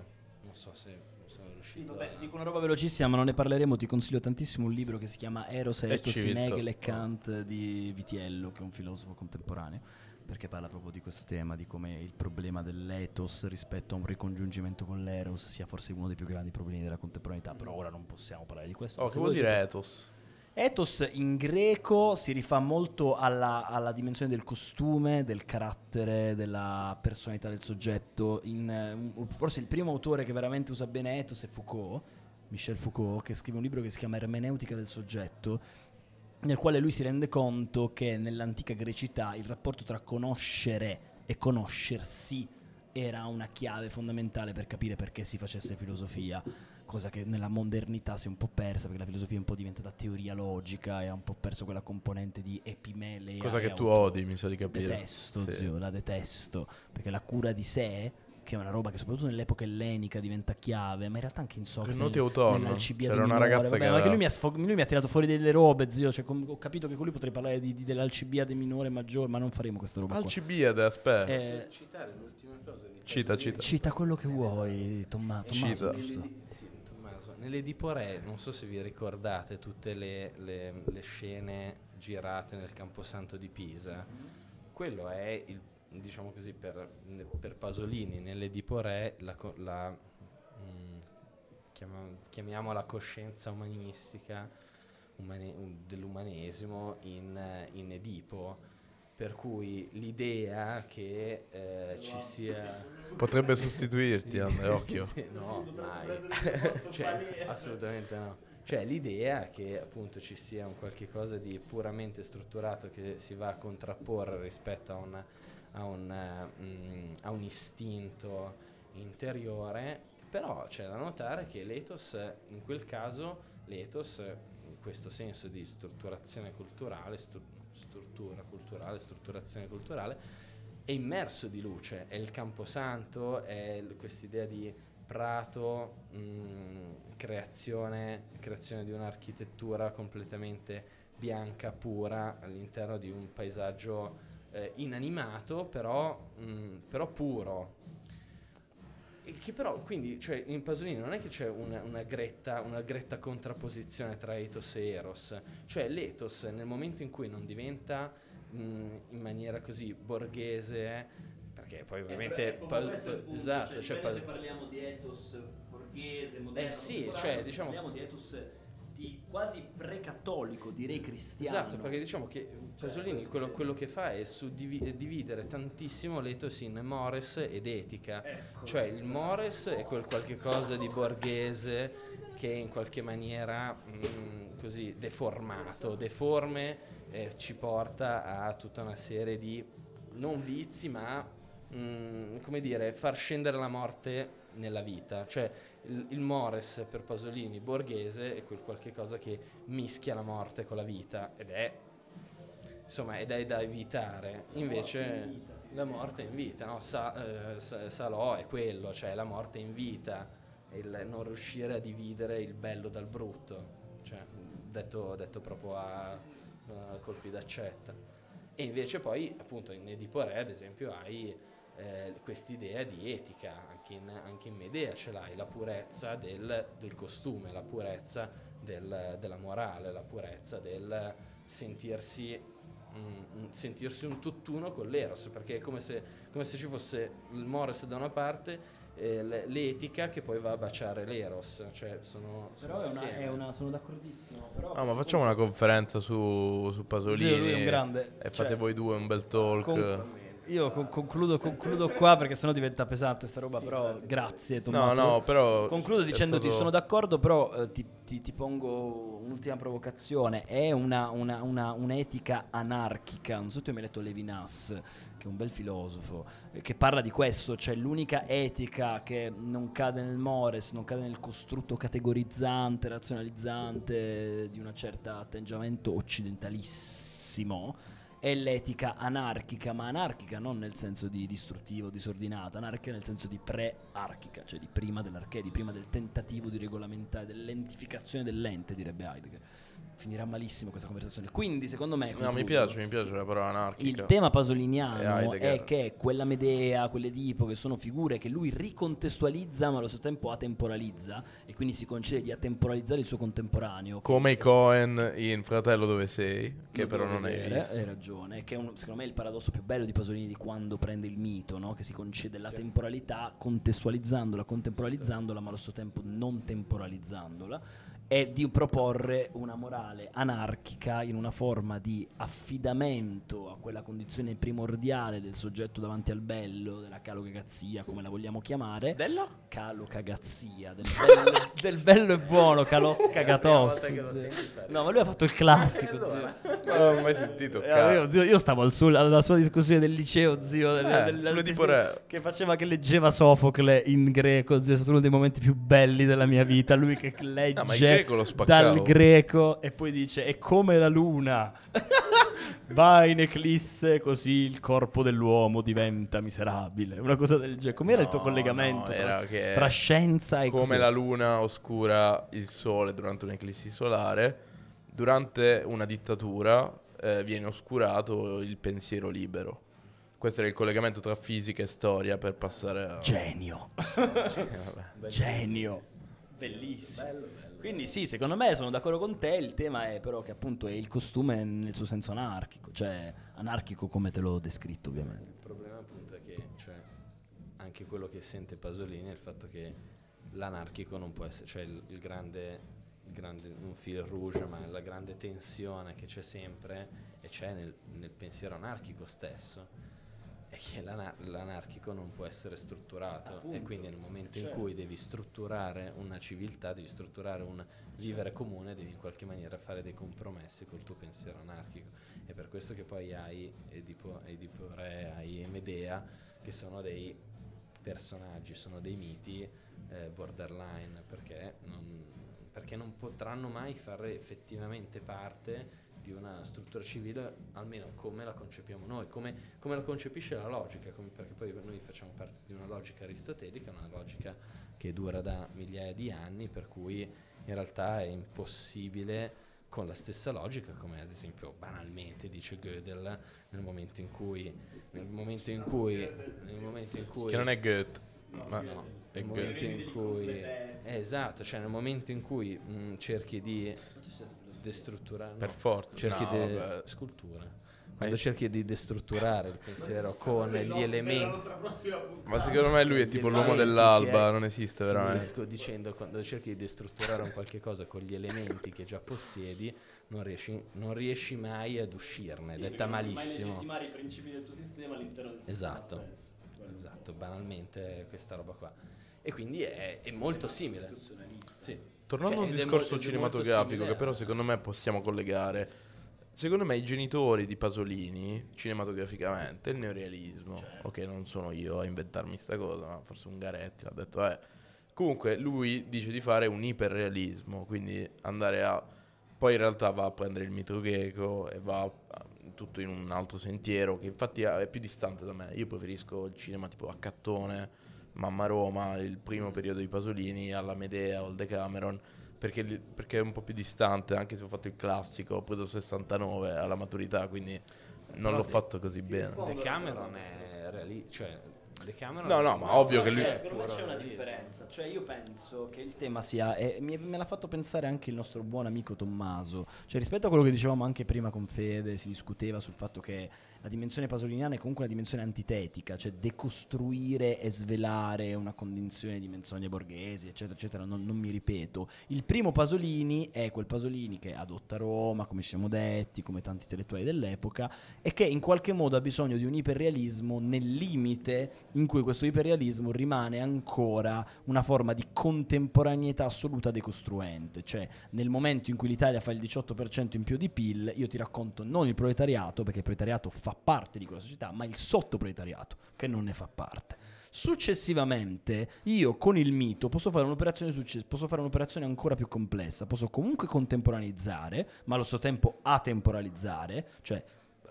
Non so se sono riuscito. Vabbè, a... dico una roba velocissima, ma non ne parleremo. Ti consiglio tantissimo un libro che si chiama Eros, eh, Etos, Sinegel e Kant di Vitiello, che è un filosofo contemporaneo, perché parla proprio di questo tema, di come il problema dell'ethos rispetto a un ricongiungimento con l'eros sia forse uno dei più grandi problemi della contemporaneità. Però ora non possiamo parlare di questo. Oh, che vuol dire etos? Ethos in greco si rifà molto alla, alla, dimensione del costume, del carattere, della personalità del soggetto. In, eh, forse il primo autore che veramente usa bene ethos è Foucault, Michel Foucault, che scrive un libro che si chiama Ermeneutica del soggetto, nel quale lui si rende conto che nell'antica grecità il rapporto tra conoscere e conoscersi era una chiave fondamentale per capire perché si facesse filosofia cosa che nella modernità si è un po' persa perché la filosofia è un po' diventata teoria logica e ha un po' perso quella componente di epimele. Cosa che tu odi, mi sa di capire. Detesto, sì. zio, la detesto, perché la cura di sé che è una roba che soprattutto nell'epoca ellenica diventa chiave, ma in realtà anche in Socrate nel, nell'Alcibia c'era una minore, ragazza vabbè, che, aveva... lui, mi sfog... lui, mi ha tirato fuori delle robe, zio, cioè, com... ho capito che con lui potrei parlare di, di, dell'Alcibiade minore e maggiore, ma non faremo questa roba Alcibiade, aspetta. Eh... Citare l'ultima cosa. Cita, cita. Cita quello che vuoi, Tommaso. Cita. Giusto. Sì. Nell'Edipo Re, non so se vi ricordate tutte le, le, le scene girate nel Camposanto di Pisa, quello è il, diciamo così, per, per Pasolini, nell'Edipo Re la, la mm, chiamiamola coscienza umanistica umane, dell'umanesimo in, in Edipo per cui l'idea che eh, ci sia... Potrebbe sostituirti, Andrea, occhio. no, mai. cioè, assolutamente no. Cioè l'idea che appunto ci sia un qualche cosa di puramente strutturato che si va a contrapporre rispetto a, una, a, un, mm, a un istinto interiore, però c'è da notare che l'ethos, in quel caso, l'ethos, in questo senso di strutturazione culturale, stru- struttura culturale, strutturazione culturale, è immerso di luce, è il Camposanto, è quest'idea di prato, mh, mm, creazione, creazione di un'architettura completamente bianca, pura, all'interno di un paesaggio eh, inanimato, però, mh, mm, però puro, che però, quindi, cioè, in Pasolini non è che c'è una, una, gretta, una gretta contrapposizione tra ethos e eros. Cioè, l'ethos, nel momento in cui non diventa mh, in maniera così borghese, perché poi eh, ovviamente... Eh, Pas- punto, esatto, cioè, cioè, Pas- se parliamo di ethos borghese, moderno... Eh sì, cioè, diciamo... Parliamo di ethos quasi, pre-cattolico, direi cristiano. Esatto, perché diciamo che cioè, Pasolini quello, quello, che fa è suddivi- dividere tantissimo l'etos in mores ed etica. Ecco. Cioè il mores è quel qualche cosa di borghese che in qualche maniera mh, mm, così deformato, esatto. deforme, eh, ci porta a tutta una serie di non vizi, ma mh, mm, come dire, far scendere la morte nella vita. Cioè il, il, Mores per Pasolini borghese è quel qualche cosa che mischia la morte con la vita ed è insomma ed è da evitare invece la morte in vita, no? Sa, eh, Salò è quello cioè la morte in vita il non riuscire a dividere il bello dal brutto cioè, detto, detto, proprio a uh, colpi d'accetta e invece poi appunto in Edipo Re ad esempio hai eh, quest'idea di etica anche in, anche in Medea ce l'hai, la purezza del, del costume, la purezza del, della morale, la purezza del sentirsi, mh, mm, mm, sentirsi un tutt'uno con l'eros, perché è come se, come se ci fosse il mores da una parte l'etica che poi va a baciare l'eros. Cioè sono, sono, una, una, sono d'accordissimo. Però no, ah, ma facciamo una conferenza su, su Pasolini. Sì, e fate cioè voi due un bel talk. Con, io con- concludo, concludo, qua perché sennò diventa pesante sta roba, sì, però certo. grazie Tommaso. No, no, però concludo dicendoti stato... sono d'accordo, però eh, ti, ti, ti, pongo un'ultima provocazione. È una, una, una, un'etica anarchica, non so se tu hai mai letto Levinas, che è un bel filosofo, eh, che parla di questo, cioè l'unica etica che non cade nel mores, non cade nel costrutto categorizzante, razionalizzante di un certo atteggiamento occidentalissimo è l'etica anarchica, ma anarchica non nel senso di distruttivo, disordinata, anarchica nel senso di pre-archica, cioè di prima dell'archè, di prima del tentativo di regolamentare, dell'entificazione dell'ente, direbbe Heidegger finirà malissimo questa conversazione. Quindi, secondo me. no, mi piace, mi piace la parola anarchica. Il tema pasoliniano è che quella Medea, quell'Edipo, che sono figure che lui ricontestualizza, ma allo stesso tempo atemporalizza, e quindi si concede di atemporalizzare il suo contemporaneo. Come i Cohen in Fratello dove sei, che però non vedere, è. Hai ragione, che è un, secondo me è il paradosso più bello di Pasolini di quando prende il mito, no? che si concede la temporalità contestualizzandola, contemporalizzandola, ma allo stesso tempo non temporalizzandola è di proporre una morale anarchica in una forma di affidamento a quella condizione primordiale del soggetto davanti al bello, della calocagazia, come la vogliamo chiamare. Della? Calocagazia, del bello, del bello e buono, caloscagatossi. no, ma lui ha fatto il classico, zio. Non l'avevo mai sentito. Eh, io, zio, io stavo al sul, alla sua discussione del liceo, zio, del, eh, del, del, che faceva, che leggeva Sofocle in greco, zio, è stato uno dei momenti più belli della mia vita, lui che legge... No, greco lo spaccavo. Dal greco e poi dice è come la luna. Va in eclisse così il corpo dell'uomo diventa miserabile. Una cosa del genere. Com'era no, il tuo collegamento no, tra, tra, scienza e... Come così. la luna oscura il sole durante un'eclissi solare, durante una dittatura eh, viene oscurato il pensiero libero. Questo era il collegamento tra fisica e storia per passare a... Genio. Genio. Genio. Bellissimo. Bello. Quindi sì, secondo me sono d'accordo con te, il tema è però che appunto è il costume nel suo senso anarchico, cioè anarchico come te l'ho descritto ovviamente. Il problema appunto è che cioè, anche quello che sente Pasolini è il fatto che l'anarchico non può essere, cioè il, il grande grande, non fil rouge, ma la grande tensione che c'è sempre e c'è nel, nel pensiero anarchico stesso è che l'anar- l'anarchico non può essere strutturato Appunto, e quindi nel momento certo. in cui devi strutturare una civiltà, devi strutturare un vivere certo. comune, devi in qualche maniera fare dei compromessi col tuo pensiero anarchico. È per questo che poi hai Edipo, Edipo Re, hai Medea, che sono dei personaggi, sono dei miti eh, borderline, perché non, perché non potranno mai fare effettivamente parte di una struttura civile, almeno come la concepiamo noi, come, come la concepisce la logica, come, perché poi noi facciamo parte di una logica aristotelica, una logica che dura da migliaia di anni, per cui in realtà è impossibile con la stessa logica, come ad esempio banalmente dice Gödel, nel momento in cui... Nel momento in cui... Nel momento in cui che non è Goethe. ma no, è nel momento in cui... Eh, esatto, cioè nel momento in cui mh, mm, cerchi di destrutturare. Per forza. Cerchi no, di de- scultura. Quando cerchi di destrutturare il pensiero con gli elementi. Ma secondo me lui è tipo l'uomo dell'alba, eh. non esiste veramente. Sto dicendo quando cerchi di destrutturare un qualche cosa con gli elementi che già possiedi, non riesci, non riesci mai ad uscirne. Sì, detta malissimo. Non legittimare i principi del tuo sistema all'interno del esatto. stesso. Esatto, banalmente questa roba qua. E quindi è, è molto simile. Sì. Tornando cioè, al discorso molto, cinematografico, che però secondo me possiamo collegare, secondo me i genitori di Pasolini, cinematograficamente, il neorealismo, cioè. ok non sono io a inventarmi sta cosa, ma forse Ungaretti l'ha detto, eh. Comunque lui dice di fare un iperrealismo, quindi andare a... Poi in realtà va a prendere il mito greco e va eh, tutto in un altro sentiero che infatti è più distante da me. Io preferisco il cinema tipo a cattone Mamma Roma, il primo periodo di Pasolini, alla Medea, Old Cameron, perché, perché, è un po' più distante, anche se ho fatto il classico, ho preso 69 alla maturità, quindi non Però l'ho ti, fatto così bene. The Cameron è reali- cioè The Cameron No, no, ma ovvio so, che cioè, lui Secondo me c'è una differenza, cioè io penso che il tema sia e mi, me l'ha fatto pensare anche il nostro buon amico Tommaso, cioè rispetto a quello che dicevamo anche prima con Fede, si discuteva sul fatto che la dimensione pasoliniana è comunque una dimensione antitetica, cioè decostruire e svelare una condizione di menzogne borghesi, eccetera, eccetera, non, non mi ripeto. Il primo Pasolini è quel Pasolini che adotta Roma, come ci siamo detti, come tanti intellettuali dell'epoca, e che in qualche modo ha bisogno di un iperrealismo nel limite in cui questo iperrealismo rimane ancora una forma di contemporaneità assoluta decostruente, cioè nel momento in cui l'Italia fa il 18% in più di PIL, io ti racconto non il proletariato, perché il proletariato fa parte di quella società, ma il sottoproletariato che non ne fa parte. Successivamente, io con il mito posso fare, posso fare un'operazione, ancora più complessa, posso comunque contemporaneizzare, ma allo stesso tempo atemporalizzare, cioè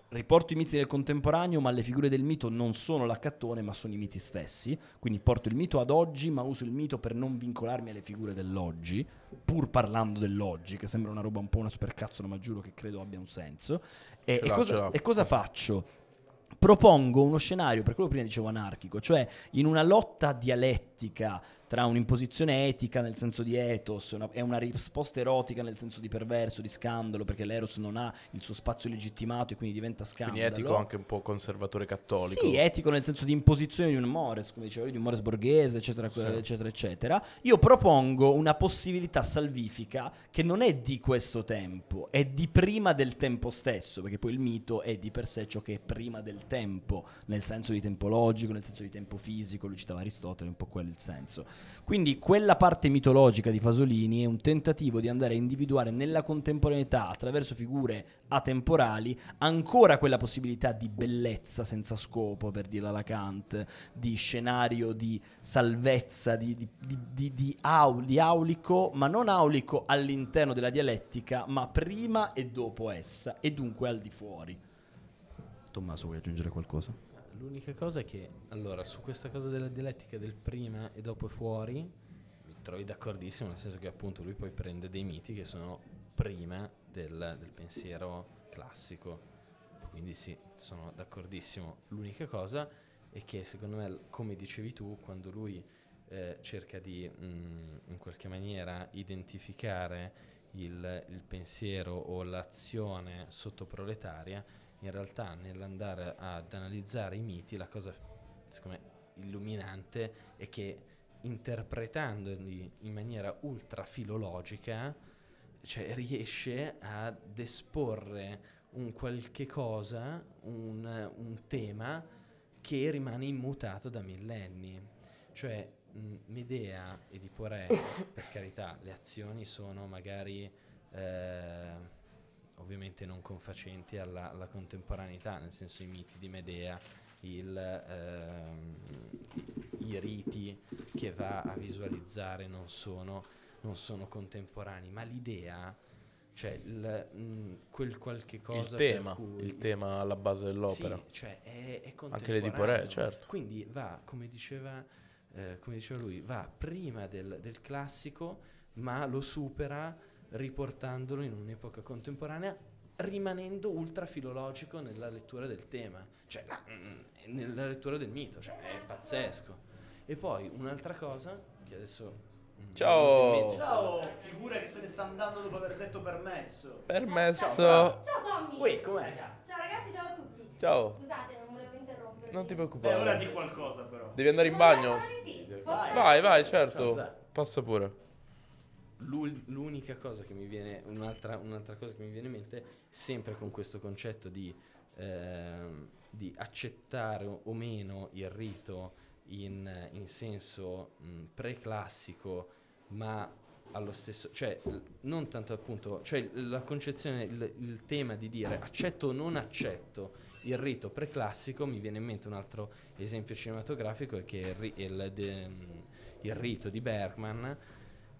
riporto i miti del contemporaneo, ma le figure del mito non sono l'accattone, ma sono i miti stessi. Quindi porto il mito ad oggi, ma uso il mito per non vincolarmi alle figure dell'oggi, pur parlando dell'oggi, che sembra una roba un po' una supercazzola, ma giuro che credo abbia un senso. E, e cosa, e cosa faccio? Propongo uno scenario, per quello prima dicevo anarchico, cioè in una lotta dialettica dialettica tra un'imposizione etica nel senso di ethos una, una risposta erotica nel senso di perverso, di scandalo, perché l'eros non ha il suo spazio legittimato e quindi diventa scandalo. Quindi etico anche un po' conservatore cattolico. Sì, etico nel senso di imposizione di un mores, come dicevo io, di un mores borghese, eccetera, sì. eccetera, eccetera. Io propongo una possibilità salvifica che non è di questo tempo, è di prima del tempo stesso, perché poi il mito è di per sé ciò che è prima del tempo, nel senso di tempo logico, nel senso di tempo fisico, lui citava Aristotele, un po' quello il senso. Quindi quella parte mitologica di Pasolini è un tentativo di andare a individuare nella contemporaneità, attraverso figure atemporali, ancora quella possibilità di bellezza senza scopo, per dirla alla Kant, di scenario di salvezza, di, di, di, di au, aulico, ma non aulico all'interno della dialettica, ma prima e dopo essa, e dunque al di fuori. Tommaso, vuoi aggiungere qualcosa? L'unica cosa è che, allora, su questa cosa della dialettica del prima e dopo e fuori, mi trovi d'accordissimo, nel senso che appunto lui poi prende dei miti che sono prima del, del pensiero classico. Quindi sì, sono d'accordissimo. L'unica cosa è che secondo me, come dicevi tu, quando lui eh, cerca di mh, mm, in qualche maniera identificare il, il pensiero o l'azione sottoproletaria, in realtà nell'andare ad analizzare i miti la cosa siccome illuminante è che interpretandoli in maniera ultra filologica cioè riesce ad esporre un qualche cosa, un, un tema che rimane immutato da millenni. Cioè mm, Medea e Dipore, per carità, le azioni sono magari... Eh, ovviamente non confacenti alla, alla, contemporaneità, nel senso i miti di Medea, il, ehm, i, riti che va a visualizzare non sono, non sono contemporanei, ma l'idea, cioè il, mh, mm, quel qualche cosa... Il tema, cui, il tema alla base dell'opera. Sì, cioè è, è Anche le di Porè, certo. Quindi va, come diceva, eh, come diceva lui, va prima del, del classico, ma lo supera riportandolo in un'epoca contemporanea rimanendo ultra filologico nella lettura del tema, cioè no, mm, nella lettura del mito, cioè è pazzesco. E poi un'altra cosa che adesso mm, Ciao! Ciao! Figura che se ne sta andando dopo aver detto permesso. Permesso. Ciao, ciao, Tommy. Ui, com'è? Ciao ragazzi, ciao a tutti. Ciao. Scusate, non volevo interrompere. Non ti preoccupare. Beh, ora di qualcosa però. Devi andare in bagno. vai, vai certo. Passa pure l'unica cosa che mi viene, un'altra, un'altra, cosa che mi viene in mente, sempre con questo concetto di, eh, di accettare o meno il rito in, in senso mh, preclassico, ma allo stesso, cioè non tanto appunto, cioè la concezione, il, il, tema di dire accetto o non accetto il rito preclassico, mi viene in mente un altro esempio cinematografico che è il, il, il, rito di Bergman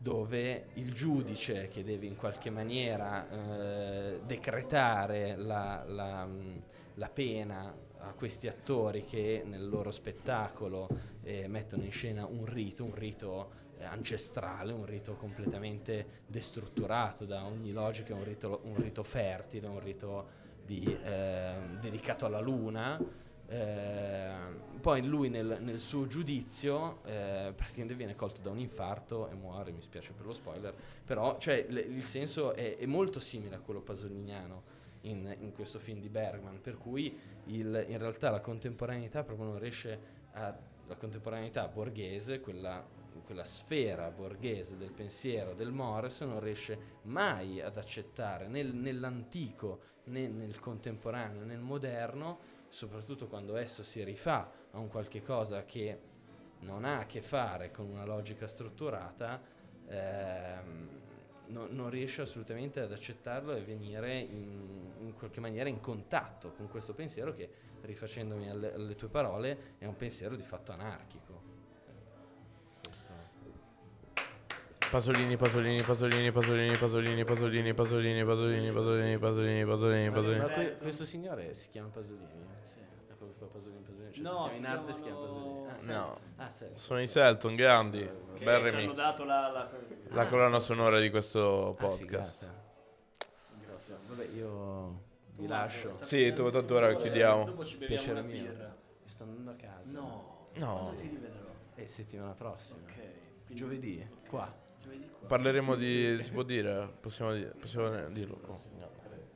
dove il giudice che deve in qualche maniera eh, decretare la, la, mm, la, pena a questi attori che nel loro spettacolo eh, mettono in scena un rito, un rito eh, ancestrale, un rito completamente destrutturato da ogni logica, un rito, un rito fertile, un rito di, eh, dedicato alla luna Ehm, poi lui nel, nel suo giudizio eh, praticamente viene colto da un infarto e muore, mi spiace per lo spoiler, però cioè, le, il senso è, è, molto simile a quello pasoliniano in, in questo film di Bergman, per cui il, in realtà la contemporaneità proprio non riesce a... la contemporaneità borghese, quella quella sfera borghese del pensiero del Morris non riesce mai ad accettare nel, nell'antico né nel contemporaneo né nel moderno soprattutto quando esso si rifà a un qualche cosa che non ha a che fare con una logica strutturata, ehm, no, non riesce assolutamente ad accettarlo e venire in, in, qualche maniera in contatto con questo pensiero che, rifacendomi alle, alle tue parole, è un pensiero di fatto anarchico. Pasolini, Pasolini, Pasolini, Pasolini, Pasolini, Pasolini, Pasolini, Pasolini, Pasolini, Pasolini, Pasolini, Pasolini. Ma questo signore si chiama Pasolini? cioè, no, si in arte si chiama Pasolini. Ah, no. Certo. Ah, certo. Sono i Selton, grandi. Che eh, remix. ci hanno dato la, la... la ah, colonna sì. sonora di questo ah, podcast. Grazie. Vabbè, io vi lascio. Sì, tu, tanto ora chiudiamo. Dopo ci beviamo Piacere una birra. Sto andando a casa. No. No. Sì. E eh, settimana prossima. Ok. Giovedì, qua. Giovedì qua. Parleremo di... si può dire? Possiamo, dire, possiamo dirlo? No.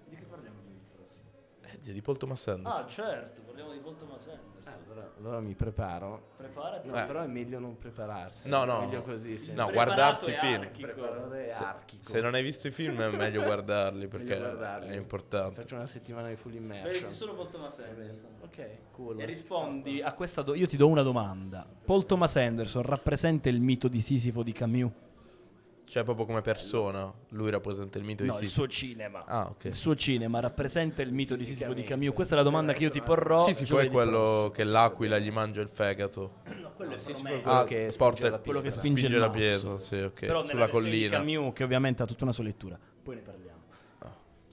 Di che parliamo giovedì prossimo? Eh, di Paul Thomas Anderson. Ah, certo, parliamo di Paul Thomas Anderson. Ah, allora, allora, mi preparo. Preparati. No, eh. Però è meglio non prepararsi. No, no. meglio così. No, guardarsi i film. Ecco. Se, ecco. se, non hai visto i film è meglio guardarli perché meglio guardarli. è importante. Faccio una settimana di full immersion. Pensi solo Paul Thomas Anderson. Ok, cool. E rispondi a questa... Do- io ti do una domanda. Paul Thomas Anderson rappresenta il mito di Sisifo di Camus? Cioè proprio come persona, lui rappresenta il mito no, di Sisifo. il suo cinema. Ah, ok. Il suo cinema rappresenta il mito di Sisifo di Camus. Questa è la domanda che io ti porrò. Sisifo cioè, è quello prossimo. che l'aquila gli mangia il fegato. No, quello è Sisifo quello, ah, che, porta, quello che spinge la pietra, sì, ok. Però sulla collina. Camus che ovviamente ha tutta una sua lettura. Poi ne parliamo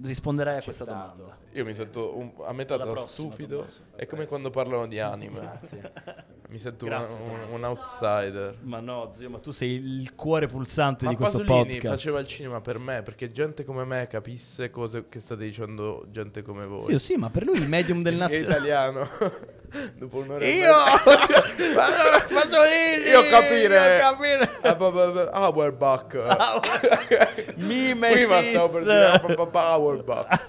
risponderei a questa domanda. Io mi sento un, a metà da stupido. è come quando parlano di anime. Grazie. Mi sento Grazie, un, un, un, outsider. Ma no, zio, ma tu sei il cuore pulsante ma di questo Pasolini podcast. faceva il cinema per me, perché gente come me capisse cose che state dicendo gente come voi. Sì, sì ma per lui il medium del nazionale. italiano. Dopo un'ora Io! Pasolini! Io capire! Io capire! Auerbach! Ah, ah, ah, Mimesis! Prima stavo per dire Auerbach!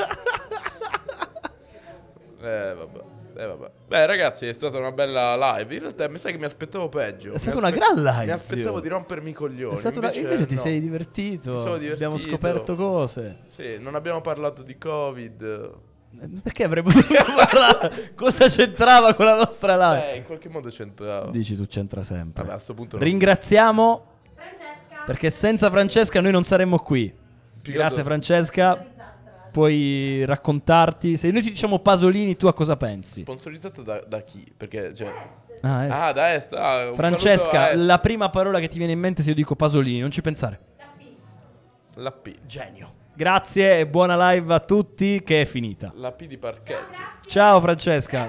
eh vabbè. Eh, vabbè. Beh, ragazzi, è stata una bella live. In realtà, mi sa che mi aspettavo peggio. È stata una aspe- gran live. Mi aspettavo zio. di rompermi i coglioni. Invece, una... invece, ti sei divertito. divertito. Abbiamo scoperto cose. Sì, non abbiamo parlato di COVID. Perché avrei potuto parlare? Cosa c'entrava con la nostra live? Beh, in qualche modo c'entrava. Dici tu c'entra sempre. Vabbè, a sto punto Ringraziamo Francesca. Perché senza Francesca noi non saremmo qui. Più Grazie altro... Francesca. Puoi raccontarti. Se noi ti diciamo Pasolini, tu a cosa pensi? Sponsorizzato da, da chi? Perché cioè Ah, est. ah, da est. Ah, Francesca, est. la prima parola che ti viene in mente se io dico Pasolini, non ci pensare. La P. La P. Genio. Grazie e buona live a tutti che è finita. La P di parcheggio. Ciao, Ciao Francesca.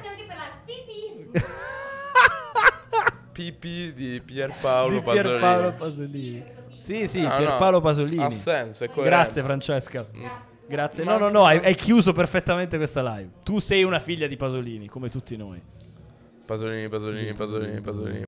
Pipi di Pierpaolo, di Pierpaolo Pasolini. Pasolini. Sì, sì, ah, Pierpaolo no. Pasolini. Ha senso, è coerente. Grazie Francesca. Mm. Grazie. No, no, no, hai, hai chiuso perfettamente questa live. Tu sei una figlia di Pasolini, come tutti noi. Pasolini, Pasolini, Pasolini, Pasolini,